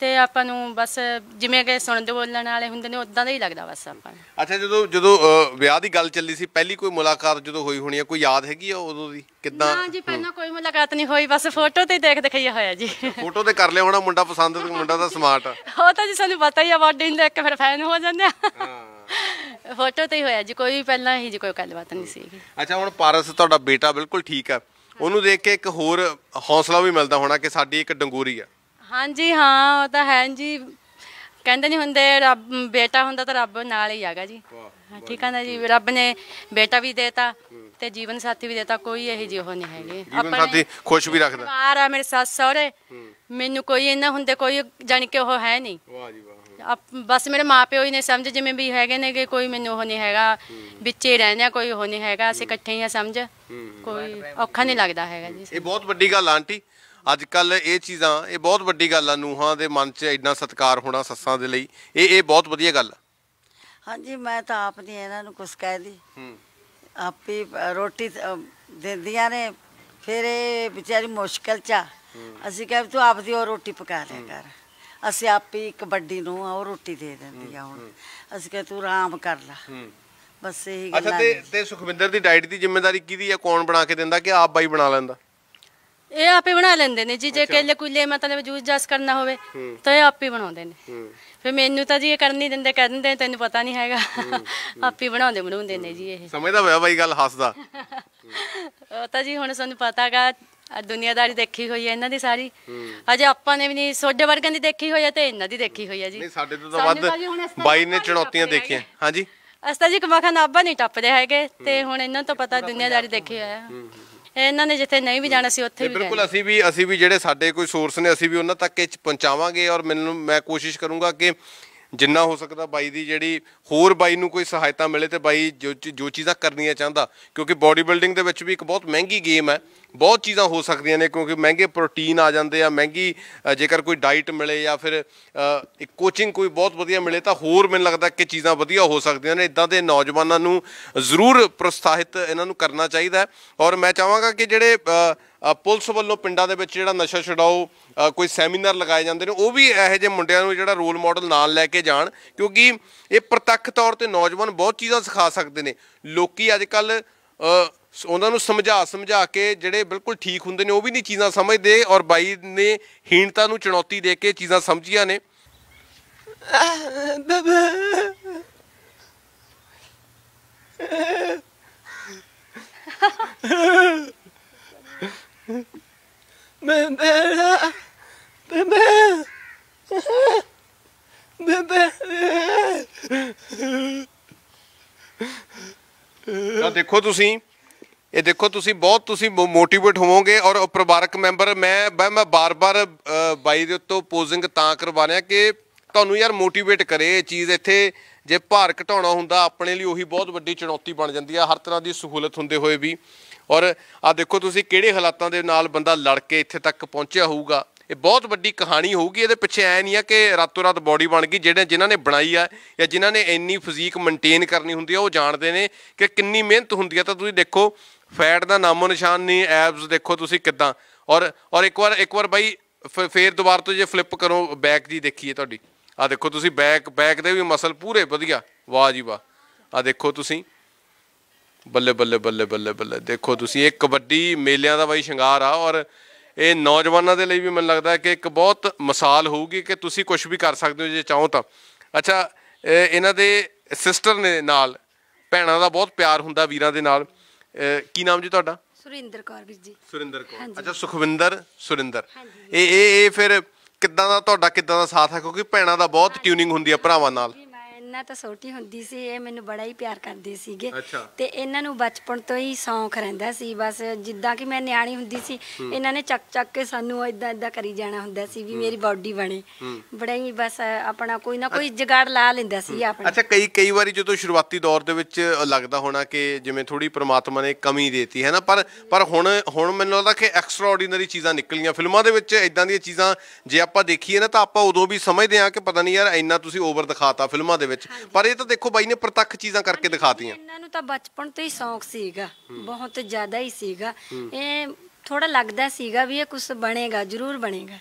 ਤੇ ਆਪਾਂ ਨੂੰ ਬਸ ਜਿਵੇਂ ਕਿ ਸੁਣਦੇ ਬੋਲਣ ਵਾਲੇ ਹੁੰਦੇ ਨੇ ਉਦਾਂ ਦਾ ਹੀ ਲੱਗਦਾ ਬਸ ਆਪਾਂ ਨੂੰ ਅੱਛਾ ਜਦੋਂ ਜਦੋਂ ਵਿਆਹ ਦੀ ਗੱਲ ਚੱਲੀ ਸੀ ਪਹਿਲੀ ਕੋਈ ਮੁਲਾਕਾਤ ਜਦੋਂ ਹੋਈ ਹੋਣੀ ਹੈ ਕੋਈ ਯਾਦ ਹੈਗੀ ਆ ਉਦੋਂ ਦੀ ਕਿੱਦਾਂ ਹਾਂ ਜੀ ਪਹਿਲਾਂ ਕੋਈ ਮੁਲਾਕਾਤ ਨਹੀਂ ਹੋਈ ਬਸ ਫੋਟੋ ਤੇ ਦੇਖ ਦਿਖਾਈ ਹੋਇਆ ਜੀ ਫੋਟੋ ਤੇ ਕਰ ਲਿਆ ਹੋਣਾ ਮੁੰਡਾ ਪਸੰਦ ਤੇ ਮੁੰਡਾ ਤਾਂ ਸਮਾਰਟ [LAUGHS] ਹੋ ਤਾਂ ਜੀ ਸਾਨੂੰ ਪਤਾ ਹੀ ਆ ਬਾਡੀ ਨੂੰ ਦੇਖ ਕੇ ਫਿਰ ਫੈਨ ਹੋ ਜਾਂਦੇ ਆ ਫੋਟੋ ਤੇ ਹੀ ਹੋਇਆ ਜੀ ਕੋਈ ਪਹਿਲਾਂ ਹੀ ਜੀ ਕੋਈ ਗੱਲਬਾਤ ਨਹੀਂ ਸੀ ਅੱਛਾ ਹੁਣ ਪਾਰਸ ਤੁਹਾਡਾ ਬੇਟਾ ਬਿਲਕੁਲ ਠੀਕ ਆ ਉਹਨੂੰ ਦੇਖ ਕੇ ਇੱਕ ਹੋਰ ਹੌਸਲਾ ਵੀ ਮਿਲਦਾ ਹੋਣਾ ਕਿ ਸਾਡੀ ਇੱਕ ਡੰਗੂਰੀ ਆ ਹਾਂਜੀ ਹਾਂ ਉਹ ਤਾਂ ਹੈ ਜੀ ਕਹਿੰਦੇ ਨਹੀਂ ਹੁੰਦੇ ਰੱਬ ਬੇਟਾ ਹੁੰਦਾ ਤਾਂ ਰੱਬ ਨਾਲ ਹੀ ਹੈਗਾ ਜੀ ਹਾਂ, ਠੀਕ ਆ ਨਾ ਜੀ ਰੱਬ ਨੇ ਬੇਟਾ ਵੀ ਦੇਤਾ ਤੇ ਜੀਵਨ ਸਾਥੀ ਵੀ ਦੇਤਾ ਕੋਈ ਇਹੋ ਜਿਹੋ ਉਹ ਨਹੀਂ ਹੈਗੇ ਜੀਵਨ ਆਪਣੇ ਸਾਥੀ ਖੁਸ਼ ਵੀ ਰੱਖਦਾ ਪਰਿਵਾਰ ਆ ਮੇਰੇ ਸੱਸ ਸਹੁਰੇ ਮੈਨੂੰ ਕੋਈ ਇਹਨਾਂ ਹੁੰਦੇ ਕੋਈ ਜਾਣੀ ਕਿ ਉਹ ਹੈ ਨਹੀਂ ਵਾਹ ਜੀ ਵਾਹ ਬਸ ਮੇਰੇ ਮਾਪੇ ਹੀ ਨੇ ਸਮਝ ਜਿਵੇਂ ਵੀ ਹੈਗੇ ਨੇ ਕਿ ਕੋਈ ਮੈਨੂੰ ਉਹ ਨਹੀਂ ਹੈਗਾ ਵਿੱਚ ਹੀ ਰਹਿੰਦੇ ਆ ਕੋਈ ਉਹ ਨਹੀਂ ਹੈਗਾ ਅਸੀਂ ਇਕੱਠੇ ਹੀ ਆ ਸਮਝ ਕੋਈ ਔਖਾ ਨਹੀਂ ਲੱਗਦਾ ਹੈਗਾ ਜੀ ਇਹ ਬਹੁਤ ਵੱਡੀ ਗੱਲ ਆ ਆਂਟੀ ਅੱਜ ਕੱਲ ਇਹ ਚੀਜ਼ਾਂ ਇਹ ਬਹੁਤ ਵੱਡੀ ਗੱਲ ਆ ਨੂਹਾਂ ਦੇ ਮਨ 'ਚ ਇੰਨਾ ਸਤਕਾਰ ਹੋਣਾ ਸੱਸਾਂ ਦੇ ਲਈ ਇਹ ਇਹ ਬਹੁਤ ਵਧੀਆ ਗੱਲ ਆ ਹਾਂਜੀ ਮੈਂ ਤਾਂ ਆਪ ਨਹੀਂ ਇਹਨਾਂ ਨੂੰ ਕੁਝ ਕਹਿਦੀ ਹੂੰ ਆਪੇ ਰੋਟੀ ਦਿੰਦੀਆਂ ਨੇ ਫਿਰ ਇਹ ਵਿਚਾਰੀ ਮੁਸ਼ਕਲ 'ਚ ਅਸੀਂ ਕਹਿੰਦੇ ਤੂੰ ਆਪਦੀ ਉਹ ਰੋਟੀ ਪਕਾ ਲੈ ਕਰ ਅਸੀਂ ਆਪੇ ਇੱਕ ਵੱਡੀ ਨੂੰ ਉਹ ਰੋਟੀ ਦੇ ਦਿੰਦੀ ਆ ਹੁਣ ਅਸੀਂ ਕਹਿੰਦੇ ਤੂੰ ਆਰਾਮ ਕਰ ਲੈ ਬਸ ਇਹ ਗੱਲ ਅੱਛਾ ਤੇ ਤੇ ਸੁਖਵਿੰਦਰ ਦੀ ਡਾਈਟ ਦੀ ਜ਼ਿੰਮੇਵਾਰੀ ਕਿਹਦੀ ਆ ਕੌਣ ਬਣਾ ਕੇ ਦਿੰਦਾ ਕਿ ਆਪ ਬਾਈ ਬਣਾ ਲੈਂਦਾ ਇਹ ਆਪੇ ਬਣਾ ਲੈਂਦੇ ਨੇ ਜੀ ਜੇ ਲੈ ਕੁਲੇ ਮਤਲਬ ਜੂਸ ਜਾਸ ਕਰਨਾ ਹੋਵੇ ਤਾਂ ਇਹ ਆਪੇ ਬਣਾਉਂਦੇ ਨੇ ਫਿਰ ਮੈਨੂੰ ਤਾਂ ਜੀ ਇਹ ਕਰਨ ਨਹੀਂ ਦਿੰਦੇ ਕਹਿੰਦੇ ਤੈਨੂੰ ਪਤਾ ਨਹੀਂ ਹੈਗਾ ਆਪੇ ਬਣਾਉਂਦੇ ਬਣਾਉਂਦੇ ਨੇ ਜੀ ਇਹ ਸਮਝਦਾ ਹੋਇਆ ਬਾਈ ਗੱਲ ਹੱਸਦਾ ਤਾਂ ਜੀ ਹੁਣ ਸਾਨੂੰ ਪਤਾਗਾ ਦੁਨੀਆਦਾਰੀ ਦੇਖੀ ਹੋਈ ਹੈ ਇਹਨਾਂ ਦੀ ਸਾਰੀ ਅਜੇ ਆਪਾਂ ਨੇ ਵੀ ਨਹੀਂ ਸੋਡੇ ਵਰਗਾਂ ਦੀ ਦੇਖੀ ਹੋਈ ਹੈ ਤੇ ਇਹਨਾਂ ਦੀ ਦੇਖੀ ਹੋਈ ਹੈ ਜੀ ਨਹੀਂ ਸਾਡੇ ਤੋਂ ਤਾਂ ਵੱਧ ਬਾਈ ਨੇ ਚੁਣੌਤੀਆਂ ਦੇਖੀਆਂ ਹਾਂਜੀ ਅਸਤਾ ਜੀ ਕਮਾਖਾ ਨਾਬਾ ਨਹੀਂ ਟੱਪਦੇ ਹੈਗੇ ਤੇ ਹੁਣ ਇਹਨਾਂ ਤੋਂ ਪਤਾ ਦੁਨੀਆਦਾਰੀ ਦੇਖੀ ਹੈ ਇਹਨਾਂ ਨੇ ਜਿੱਥੇ ਨਹੀਂ ਵੀ ਜਾਣਾ ਸੀ ਉੱਥੇ ਵੀ ਬਿਲਕੁਲ ਅਸੀਂ ਵੀ ਅਸੀਂ ਵੀ ਜਿਹੜੇ ਸਾਡੇ ਕੋਈ ਸੋਰਸ ਨੇ ਅਸੀਂ ਵੀ ਉਹਨਾਂ ਤੱਕ ਇਹ ਪਹੁੰਚਾਵਾਂਗੇ ਔਰ ਮੈਨੂੰ ਮੈਂ ਕੋਸ਼ਿਸ਼ ਕਰੂੰਗਾ ਕਿ ਜਿੰਨਾ ਹੋ ਸਕਦਾ ਬਾਈ ਦੀ ਜਿਹੜੀ ਹੋਰ ਬਾਈ ਨੂੰ ਕੋਈ ਸਹਾਇਤਾ ਮਿਲੇ ਤੇ ਬਾਈ ਜੋ ਜੋ ਚੀਜ਼ਾਂ ਕਰਨੀਆਂ ਚਾਹੁੰਦਾ ਕਿਉਂਕਿ ਬਾਡੀ ਬਿਲਡਿੰਗ ਦੇ ਵਿੱਚ ਵੀ ਇੱਕ ਬਹੁਤ ਮਹਿੰਗੀ ਗੇਮ ਹੈ ਬਹੁਤ ਚੀਜ਼ਾਂ ਹੋ ਸਕਦੀਆਂ ਨੇ ਕਿਉਂਕਿ ਮਹਿੰਗੇ ਪ੍ਰੋਟੀਨ ਆ ਜਾਂਦੇ ਆ ਮਹਿੰਗੀ ਜੇਕਰ ਕੋਈ ਡਾਈਟ ਮਿਲੇ ਜਾਂ ਫਿਰ ਇੱਕ ਕੋਚਿੰਗ ਕੋਈ ਬਹੁਤ ਵਧੀਆ ਮਿਲੇ ਤਾਂ ਹੋਰ ਮੈਨੂੰ ਲੱਗਦਾ ਕਿ ਚੀਜ਼ਾਂ ਵਧੀਆ ਹੋ ਸਕਦੀਆਂ ਨੇ ਇਦਾਂ ਦੇ ਨੌਜਵਾਨਾਂ ਨੂੰ ਜ਼ਰੂਰ ਪ੍ਰੋਤਸਾਹਿਤ ਇਹਨਾਂ ਨੂੰ ਕਰਨਾ ਚਾਹੀਦਾ ਔਰ ਮੈਂ ਚਾਹਾਂਗਾ ਕਿ ਜਿਹੜੇ ਪੁਲਿਸ ਵੱਲੋਂ ਪਿੰਡਾਂ ਦੇ ਵਿੱਚ ਜਿਹੜਾ ਨਸ਼ਾ ਛਡਾਓ ਕੋਈ ਸੈਮੀਨਾਰ ਲਗਾਏ ਜਾਂਦੇ ਨੇ ਉਹ ਵੀ ਇਹੋ ਜਿਹੇ ਮੁੰਡਿਆਂ ਨੂੰ ਜਿਹੜਾ ਰੋਲ ਮਾਡਲ ਨਾਲ ਲੈ ਕੇ ਜਾਣ ਕਿਉਂਕਿ ਇਹ ਪ੍ਰਤੱਖ ਤੌਰ ਤੇ ਨੌਜਵਾਨ ਬਹੁਤ ਚੀਜ਼ਾਂ ਸਿਖਾ ਸਕਦੇ ਨੇ ਲੋਕੀ ਅੱਜ ਕੱਲ ਉਹਨਾਂ ਨੂੰ ਸਮਝਾ ਸਮਝਾ ਕੇ ਜਿਹੜੇ ਬਿਲਕੁਲ ਠੀਕ ਹੁੰਦੇ ਨੇ ਉਹ ਵੀ ਨਹੀਂ ਚੀਜ਼ਾਂ ਸਮਝਦੇ ਔਰ ਬਾਈ ਨੇ ਹੀਣਤਾ ਨੂੰ ਚੁਣੌਤੀ ਦੇ ਕੇ ਚੀਜ਼ਾਂ ਸਮਝੀਆਂ ਨੇ ਮੈਂ ਮੇਰਾ ਬੇਬੇ ਬੇਬੇ ਤਾਂ ਦੇਖੋ ਤੁਸੀਂ ਇਹ ਦੇਖੋ ਤੁਸੀਂ ਬਹੁਤ ਤੁਸੀਂ ਮੋਟੀਵੇਟ ਹੋਵੋਗੇ ਔਰ ਪਰਿਵਾਰਕ ਮੈਂਬਰ ਮੈਂ ਮੈਂ ਬਾਰ-ਬਾਰ ਬਾਈ ਦੇ ਉੱਤੋਂ ਪੋਜ਼ਿੰਗ ਤਾਂ ਕਰਵਾ ਰਿਹਾ ਕਿ ਤੁਹਾਨੂੰ ਯਾਰ ਮੋਟੀਵੇਟ ਕਰੇ ਇਹ ਚੀਜ਼ ਇੱਥੇ ਜੇ ਭਾਰ ਘਟਾਉਣਾ ਹੁੰਦਾ ਆਪਣੇ ਲਈ ਉਹੀ ਬਹੁਤ ਵੱਡੀ ਚੁਣੌਤੀ ਬਣ ਜਾਂਦੀ ਆ ਹਰ ਤਰ੍ਹਾਂ ਦੀ ਸਹੂਲਤ ਹੁੰਦੇ ਹੋਏ ਵੀ ਔਰ ਆ ਦੇਖੋ ਤੁਸੀਂ ਕਿਹੜੇ ਹਾਲਾਤਾਂ ਦੇ ਨਾਲ ਬੰਦਾ ਲੜ ਕੇ ਇੱਥੇ ਤੱਕ ਪਹੁੰਚਿਆ ਹੋਊਗਾ ਇਹ ਬਹੁਤ ਵੱਡੀ ਕਹਾਣੀ ਹੋਊਗੀ ਇਹਦੇ ਪਿੱਛੇ ਐ ਨਹੀਂ ਆ ਕਿ ਰਾਤੋਂ ਰਾਤ ਬਾਡੀ ਬਣ ਗਈ ਜਿਹੜੇ ਜਿਨ੍ਹਾਂ ਨੇ ਬਣਾਈ ਆ ਜਾਂ ਜਿਨ੍ਹਾਂ ਨੇ ਇੰਨੀ ਫਿਜ਼ੀਕ ਮੇਨਟੇਨ ਕਰਨੀ ਹੁੰਦੀ ਆ ਉਹ ਜਾਣਦੇ ਨੇ ਕਿ ਕਿੰਨੀ ਮਿਹਨਤ ਹੁੰਦੀ ਆ ਤਾਂ ਤੁਸੀਂ ਦੇਖੋ ਫੈਟ ਦਾ ਨਾਮੋ ਨਿਸ਼ਾਨ ਨਹੀਂ ਐਬਸ ਦੇਖੋ ਤੁਸੀਂ ਕਿਦਾਂ ਔਰ ਔਰ ਇੱਕ ਵਾਰ ਇੱਕ ਵਾਰ ਬਾਈ ਫੇਰ ਦੁਬਾਰਾ ਤੋਂ ਜੇ ਫਲਿੱਪ ਕਰੋ ਬੈਕ ਦੀ ਦੇਖੀਏ ਤੁਹਾਡੀ ਆ ਦੇਖੋ ਤੁਸੀਂ ਬੈਕ ਬੈਕ ਦੇ ਵੀ ਮਸਲ ਪੂਰੇ ਵਧੀਆ ਵਾਹ ਜੀ ਵਾਹ ਆ ਦੇਖੋ ਤੁਸੀਂ ਬੱਲੇ ਬੱਲੇ ਬੱਲੇ ਬੱਲੇ ਬੱਲੇ ਦੇਖੋ ਤੁਸੀਂ ਇਹ ਕਬੱਡੀ ਮੇਲਿਆਂ ਦਾ ਬਾਈ ਸ਼ਿੰਗਾਰ ਆ ਔਰ ਇਹ ਨੌਜਵਾਨਾਂ ਦੇ ਲਈ ਵੀ ਮੈਨੂੰ ਲੱਗਦਾ ਕਿ ਇੱਕ ਬਹੁਤ ਮਿਸਾਲ ਹੋਊਗੀ ਕਿ ਤੁਸੀਂ ਕੁਝ ਵੀ ਕਰ ਸਕਦੇ ਹੋ ਜੇ ਚਾਹੋ ਤਾਂ ਅੱਛਾ ਇਹਨਾਂ ਦੇ ਸਿਸਟਰ ਨੇ ਨਾਲ ਭੈਣਾਂ ਦਾ ਬਹੁਤ ਪਿਆਰ ਹੁੰਦਾ ਵੀਰਾਂ ਦੇ ਨਾਲ ਕੀ ਨਾਮ ਜੀ ਤੁਹਾਡਾ ਸੁਰਿੰਦਰ ਕੌਰ ਵੀਰ ਜੀ ਸੁਰਿੰਦਰ ਕੌਰ ਅੱਛਾ ਸੁਖਵਿੰਦਰ ਸੁਰਿੰਦਰ ਇਹ ਇਹ ਇਹ ਫਿਰ ਕਿੱਦਾਂ ਦਾ ਤੁਹਾਡਾ ਕਿੱਦਾਂ ਦਾ ਸਾਥ ਹੈ ਕਿਉਂਕਿ ਭੈਣਾਂ ਦਾ ਬਹੁਤ ਟਿਊਨਿੰਗ ਹੁੰਦੀ ਹੈ ਭਰਾਵਾਂ ਨਾਲ ਇੰਨਾ ਤਾਂ ਛੋਟੀ ਹੁੰਦੀ ਸੀ ਇਹ ਮੈਨੂੰ ਬੜਾ ਹੀ ਪਿਆਰ ਕਰਦੇ ਸੀਗੇ ਤੇ ਇਹਨਾਂ ਨੂੰ ਬਚਪਨ ਤੋਂ ਹੀ ਸ਼ੌਂਕ ਰਹਿੰਦਾ ਸੀ ਬਸ ਜਿੱਦਾਂ ਕਿ ਮੈਂ ਨਿਆਣੀ ਹੁੰਦੀ ਸੀ ਇਹਨਾਂ ਨੇ ਚੱਕ ਚੱਕ ਕੇ ਸਾਨੂੰ ਇਦਾਂ ਇਦਾਂ ਕਰੀ ਜਾਣਾ ਹੁੰਦਾ ਸੀ ਵੀ ਮੇਰੀ ਬਾਡੀ ਬਣੇ ਬੜਾ ਹੀ ਬਸ ਆਪਣਾ ਕੋਈ ਨਾ ਕੋਈ ਜਗਾੜ ਲਾ ਲੈਂਦਾ ਸੀ ਆਪਣਾ ਅੱਛਾ ਕਈ ਕਈ ਵਾਰੀ ਜਦੋਂ ਸ਼ੁਰੂਆਤੀ ਦੌਰ ਦੇ ਵਿੱਚ ਲੱਗਦਾ ਹੋਣਾ ਕਿ ਜਿਵੇਂ ਥੋੜੀ ਪ੍ਰਮਾਤਮਾ ਨੇ ਕਮੀ ਦੇਤੀ ਹੈ ਨਾ ਪਰ ਪਰ ਹੁਣ ਹੁਣ ਮੈਨੂੰ ਲੱਗਦਾ ਕਿ ਐਕਸਟਰਾਆਰਡੀਨਰੀ ਚੀਜ਼ਾਂ ਨਿਕਲੀਆਂ ਫਿਲਮਾਂ ਦੇ ਵਿੱਚ ਇਦਾਂ ਦੀਆਂ ਚੀਜ਼ਾਂ ਜੇ ਆਪਾਂ ਦੇਖੀਏ ਨਾ ਤਾਂ ਆਪਾਂ ਉਦੋਂ ਵੀ ਸਮਝਦੇ ਆ ਕਿ ਪਤਾ ਨਹੀਂ ਯਾਰ ਇੰਨਾ ਤੁਸੀਂ ਓਵਰ ਦਿਖਾਤਾ ਫਿਲਮਾਂ ਦੇ ਵਿੱਚ ਵਿੱਚ ਪਰ ਇਹ ਤਾਂ ਦੇਖੋ ਬਾਈ ਨੇ ਪ੍ਰਤੱਖ ਚੀਜ਼ਾਂ ਕਰਕੇ ਦਿਖਾਤੀਆਂ ਇਹਨਾਂ ਨੂੰ ਤਾਂ ਬਚਪਨ ਤੋਂ ਹੀ ਸ਼ੌਂਕ ਸੀਗਾ ਬਹੁਤ ਜ਼ਿਆਦਾ ਹੀ ਸੀਗਾ ਇਹ ਥੋੜਾ ਲੱਗਦਾ ਸੀਗਾ ਵੀ ਇਹ ਕੁਝ ਬਣੇਗਾ ਜ਼ਰੂਰ ਬਣੇਗਾ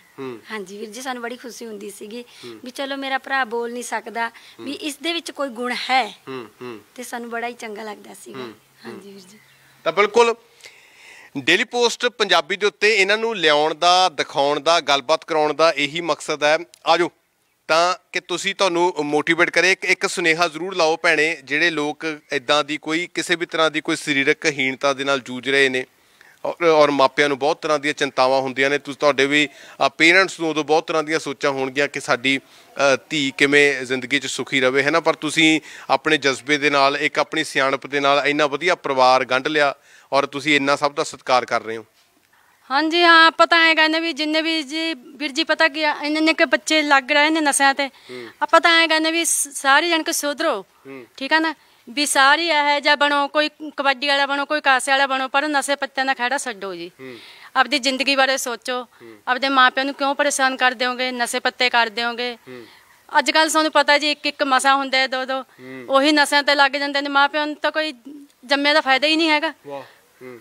ਹਾਂਜੀ ਵੀਰ ਜੀ ਸਾਨੂੰ ਬੜੀ ਖੁਸ਼ੀ ਹੁੰਦੀ ਸੀਗੀ ਵੀ ਚਲੋ ਮੇਰਾ ਭਰਾ ਬੋਲ ਨਹੀਂ ਸਕਦਾ ਵੀ ਇਸ ਦੇ ਵਿੱਚ ਕੋਈ ਗੁਣ ਹੈ ਤੇ ਸਾਨੂੰ ਬੜਾ ਹੀ ਚੰਗਾ ਲੱਗਦਾ ਸੀਗਾ ਹਾਂਜੀ ਵੀਰ ਜੀ ਤਾਂ ਬਿਲਕੁਲ ਡੇਲੀ ਪੋਸਟ ਪੰਜਾਬੀ ਦੇ ਉੱਤੇ ਇਹਨਾਂ ਨੂੰ ਲਿਆਉਣ ਦਾ ਦਿਖਾਉਣ ਦਾ ਗੱਲਬਾਤ ਕਰਾਉਣ ਦਾ ਇਹੀ ਮਕਸਦ ਹੈ ਆਜੋ ਤਾਂ ਕਿ ਤੁਸੀਂ ਤੁਹਾਨੂੰ ਮੋਟੀਵੇਟ ਕਰੇ ਇੱਕ ਇੱਕ ਸੁਨੇਹਾ ਜ਼ਰੂਰ ਲਾਓ ਭੈਣੇ ਜਿਹੜੇ ਲੋਕ ਇਦਾਂ ਦੀ ਕੋਈ ਕਿਸੇ ਵੀ ਤਰ੍ਹਾਂ ਦੀ ਕੋਈ ਸਰੀਰਕ ਹੀਣਤਾ ਦੇ ਨਾਲ ਜੂਝ ਰਹੇ ਨੇ ਔਰ ਮਾਪਿਆਂ ਨੂੰ ਬਹੁਤ ਤਰ੍ਹਾਂ ਦੀਆਂ ਚਿੰਤਾਵਾਂ ਹੁੰਦੀਆਂ ਨੇ ਤੁਸੀਂ ਤੁਹਾਡੇ ਵੀ ਪੇਰੈਂਟਸ ਨੂੰ ਉਦੋਂ ਬਹੁਤ ਤਰ੍ਹਾਂ ਦੀਆਂ ਸੋਚਾਂ ਹੋਣਗੀਆਂ ਕਿ ਸਾਡੀ ਧੀ ਕਿਵੇਂ ਜ਼ਿੰਦਗੀ 'ਚ ਸੁਖੀ ਰਵੇ ਹੈ ਨਾ ਪਰ ਤੁਸੀਂ ਆਪਣੇ ਜਜ਼ਬੇ ਦੇ ਨਾਲ ਇੱਕ ਆਪਣੀ ਸਿਆਣਪ ਦੇ ਨਾਲ ਇੰਨਾ ਵਧੀਆ ਪਰਿਵਾਰ ਗੰਢ ਲਿਆ ਔਰ ਤੁਸੀਂ ਇੰਨਾ ਸਭ ਦਾ ਸਤਿਕਾਰ ਕਰ ਰਹੇ ਹੋ ਹਾਂਜੀ ਹਾਂ ਪਤਾ ਹੈ ਕਹਿੰਦੇ ਵੀ ਜਿੰਨੇ ਵੀ ਜੀ ਵੀਰ ਜੀ ਪਤਾ ਕਿ ਇੰਨੇ ਨੇ ਕਿ ਬੱਚੇ ਲੱਗ ਰਹੇ ਨੇ ਨਸ਼ਿਆਂ ਤੇ ਆਪਾਂ ਤਾਂ ਐ ਕਹਿੰਦੇ ਵੀ ਸਾਰੇ ਜਣ ਕੇ ਸੁਧਰੋ ਠੀਕ ਆ ਨਾ ਵੀ ਸਾਰੀ ਇਹ ਜਾਂ ਬਣੋ ਕੋਈ ਕਬੱਡੀ ਵਾਲਾ ਬਣੋ ਕੋਈ ਕਾਸੇ ਵਾਲਾ ਬਣੋ ਪਰ ਨਸ਼ੇ ਪੱਤਿਆਂ ਦਾ ਖੜਾ ਛੱਡੋ ਜੀ ਆਪਦੀ ਜ਼ਿੰਦਗੀ ਬਾਰੇ ਸੋਚੋ ਆਪਦੇ ਮਾਪਿਆਂ ਨੂੰ ਕਿਉਂ ਪਰੇਸ਼ਾਨ ਕਰਦੇ ਹੋਗੇ ਨਸ਼ੇ ਪੱਤੇ ਕਰਦੇ ਹੋਗੇ ਅੱਜ ਕੱਲ ਸਾਨੂੰ ਪਤਾ ਜੀ ਇੱਕ ਇੱਕ ਮਸਾ ਹੁੰਦਾ ਦੋ ਦੋ ਉਹੀ ਨਸ਼ਿਆਂ ਤੇ ਲੱਗ ਜਾਂਦੇ ਨੇ ਮਾਪਿਆਂ ਨੂੰ ਤਾਂ ਕੋਈ ਜੰਮੇ ਦਾ ਫਾਇਦਾ ਹੀ ਨਹੀਂ ਹੈਗਾ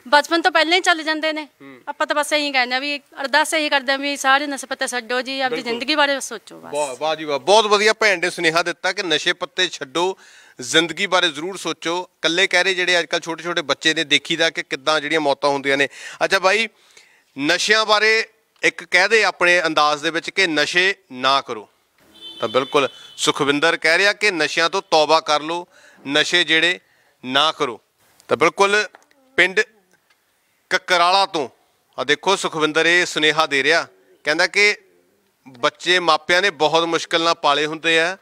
ਬਚਪਨ ਤੋਂ ਪਹਿਲਾਂ ਹੀ ਚੱਲ ਜਾਂਦੇ ਨੇ ਆਪਾਂ ਤਾਂ ਬਸ ਇਹੀ ਕਹਿੰਦੇ ਆ ਵੀ ਅਰਦਾਸ ਇਹੀ ਕਰਦੇ ਆ ਵੀ ਸਾਰੇ ਨਸ਼ੇ ਪੱਤੇ ਛੱਡੋ ਜੀ ਆਪਣੀ ਜ਼ਿੰਦਗੀ ਬਾਰੇ ਸੋਚੋ ਬਸ ਵਾਹ ਜੀ ਵਾਹ ਬਹੁਤ ਵਧੀਆ ਭੈਣ ਨੇ ਸੁਨੇਹਾ ਦਿੱਤਾ ਕਿ ਨਸ਼ੇ ਪੱਤੇ ਛੱਡੋ ਜ਼ਿੰਦਗੀ ਬਾਰੇ ਜ਼ਰੂਰ ਸੋਚੋ ਕੱਲੇ ਕਹਿ ਰਹੇ ਜਿਹੜੇ ਅੱਜਕੱਲ ਛੋਟੇ ਛੋਟੇ ਬੱਚੇ ਨੇ ਦੇਖੀਦਾ ਕਿ ਕਿੱਦਾਂ ਜਿਹੜੀਆਂ ਮੌਤਾਂ ਹੁੰਦੀਆਂ ਨੇ ਅੱਛਾ ਬਾਈ ਨਸ਼ਿਆਂ ਬਾਰੇ ਇੱਕ ਕਹਦੇ ਆਪਣੇ ਅੰਦਾਜ਼ ਦੇ ਵਿੱਚ ਕਿ ਨਸ਼ੇ ਨਾ ਕਰੋ ਤਾਂ ਬਿਲਕੁਲ ਸੁਖਵਿੰਦਰ ਕਹਿ ਰਿਹਾ ਕਿ ਨਸ਼ਿਆਂ ਤੋਂ ਤੌਬਾ ਕਰ ਲਓ ਨਸ਼ੇ ਜਿਹੜੇ ਨਾ ਕਰੋ ਤਾਂ ਬਿਲਕੁਲ ਪਿੰਡ ਕਕਰਾਲਾ ਤੋਂ ਆ ਦੇਖੋ ਸੁਖਵਿੰਦਰ ਇਹ ਸੁਨੇਹਾ ਦੇ ਰਿਹਾ ਕਹਿੰਦਾ ਕਿ ਬੱਚੇ ਮਾਪਿਆਂ ਨੇ ਬਹੁਤ ਮੁਸ਼ਕਲ ਨਾਲ ਪਾਲੇ ਹੁੰਦੇ ਆ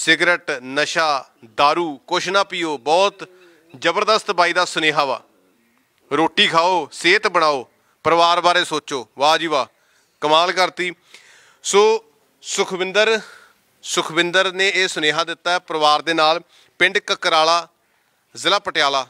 ਸਿਗਰਟ ਨਸ਼ਾ दारू ਕੁਛ ਨਾ ਪੀਓ ਬਹੁਤ ਜ਼ਬਰਦਸਤ ਬਾਈ ਦਾ ਸੁਨੇਹਾ ਵਾ ਰੋਟੀ ਖਾਓ ਸਿਹਤ ਬਣਾਓ ਪਰਿਵਾਰ ਬਾਰੇ ਸੋਚੋ ਵਾਹ ਜੀ ਵਾਹ ਕਮਾਲ ਕਰਤੀ ਸੋ ਸੁਖਵਿੰਦਰ ਸੁਖਵਿੰਦਰ ਨੇ ਇਹ ਸੁਨੇਹਾ ਦਿੱਤਾ ਪਰਿਵਾਰ ਦੇ ਨਾਲ ਪਿੰਡ ਕਕਰਾਲਾ ਜ਼ਿਲ੍ਹਾ ਪਟਿਆਲਾ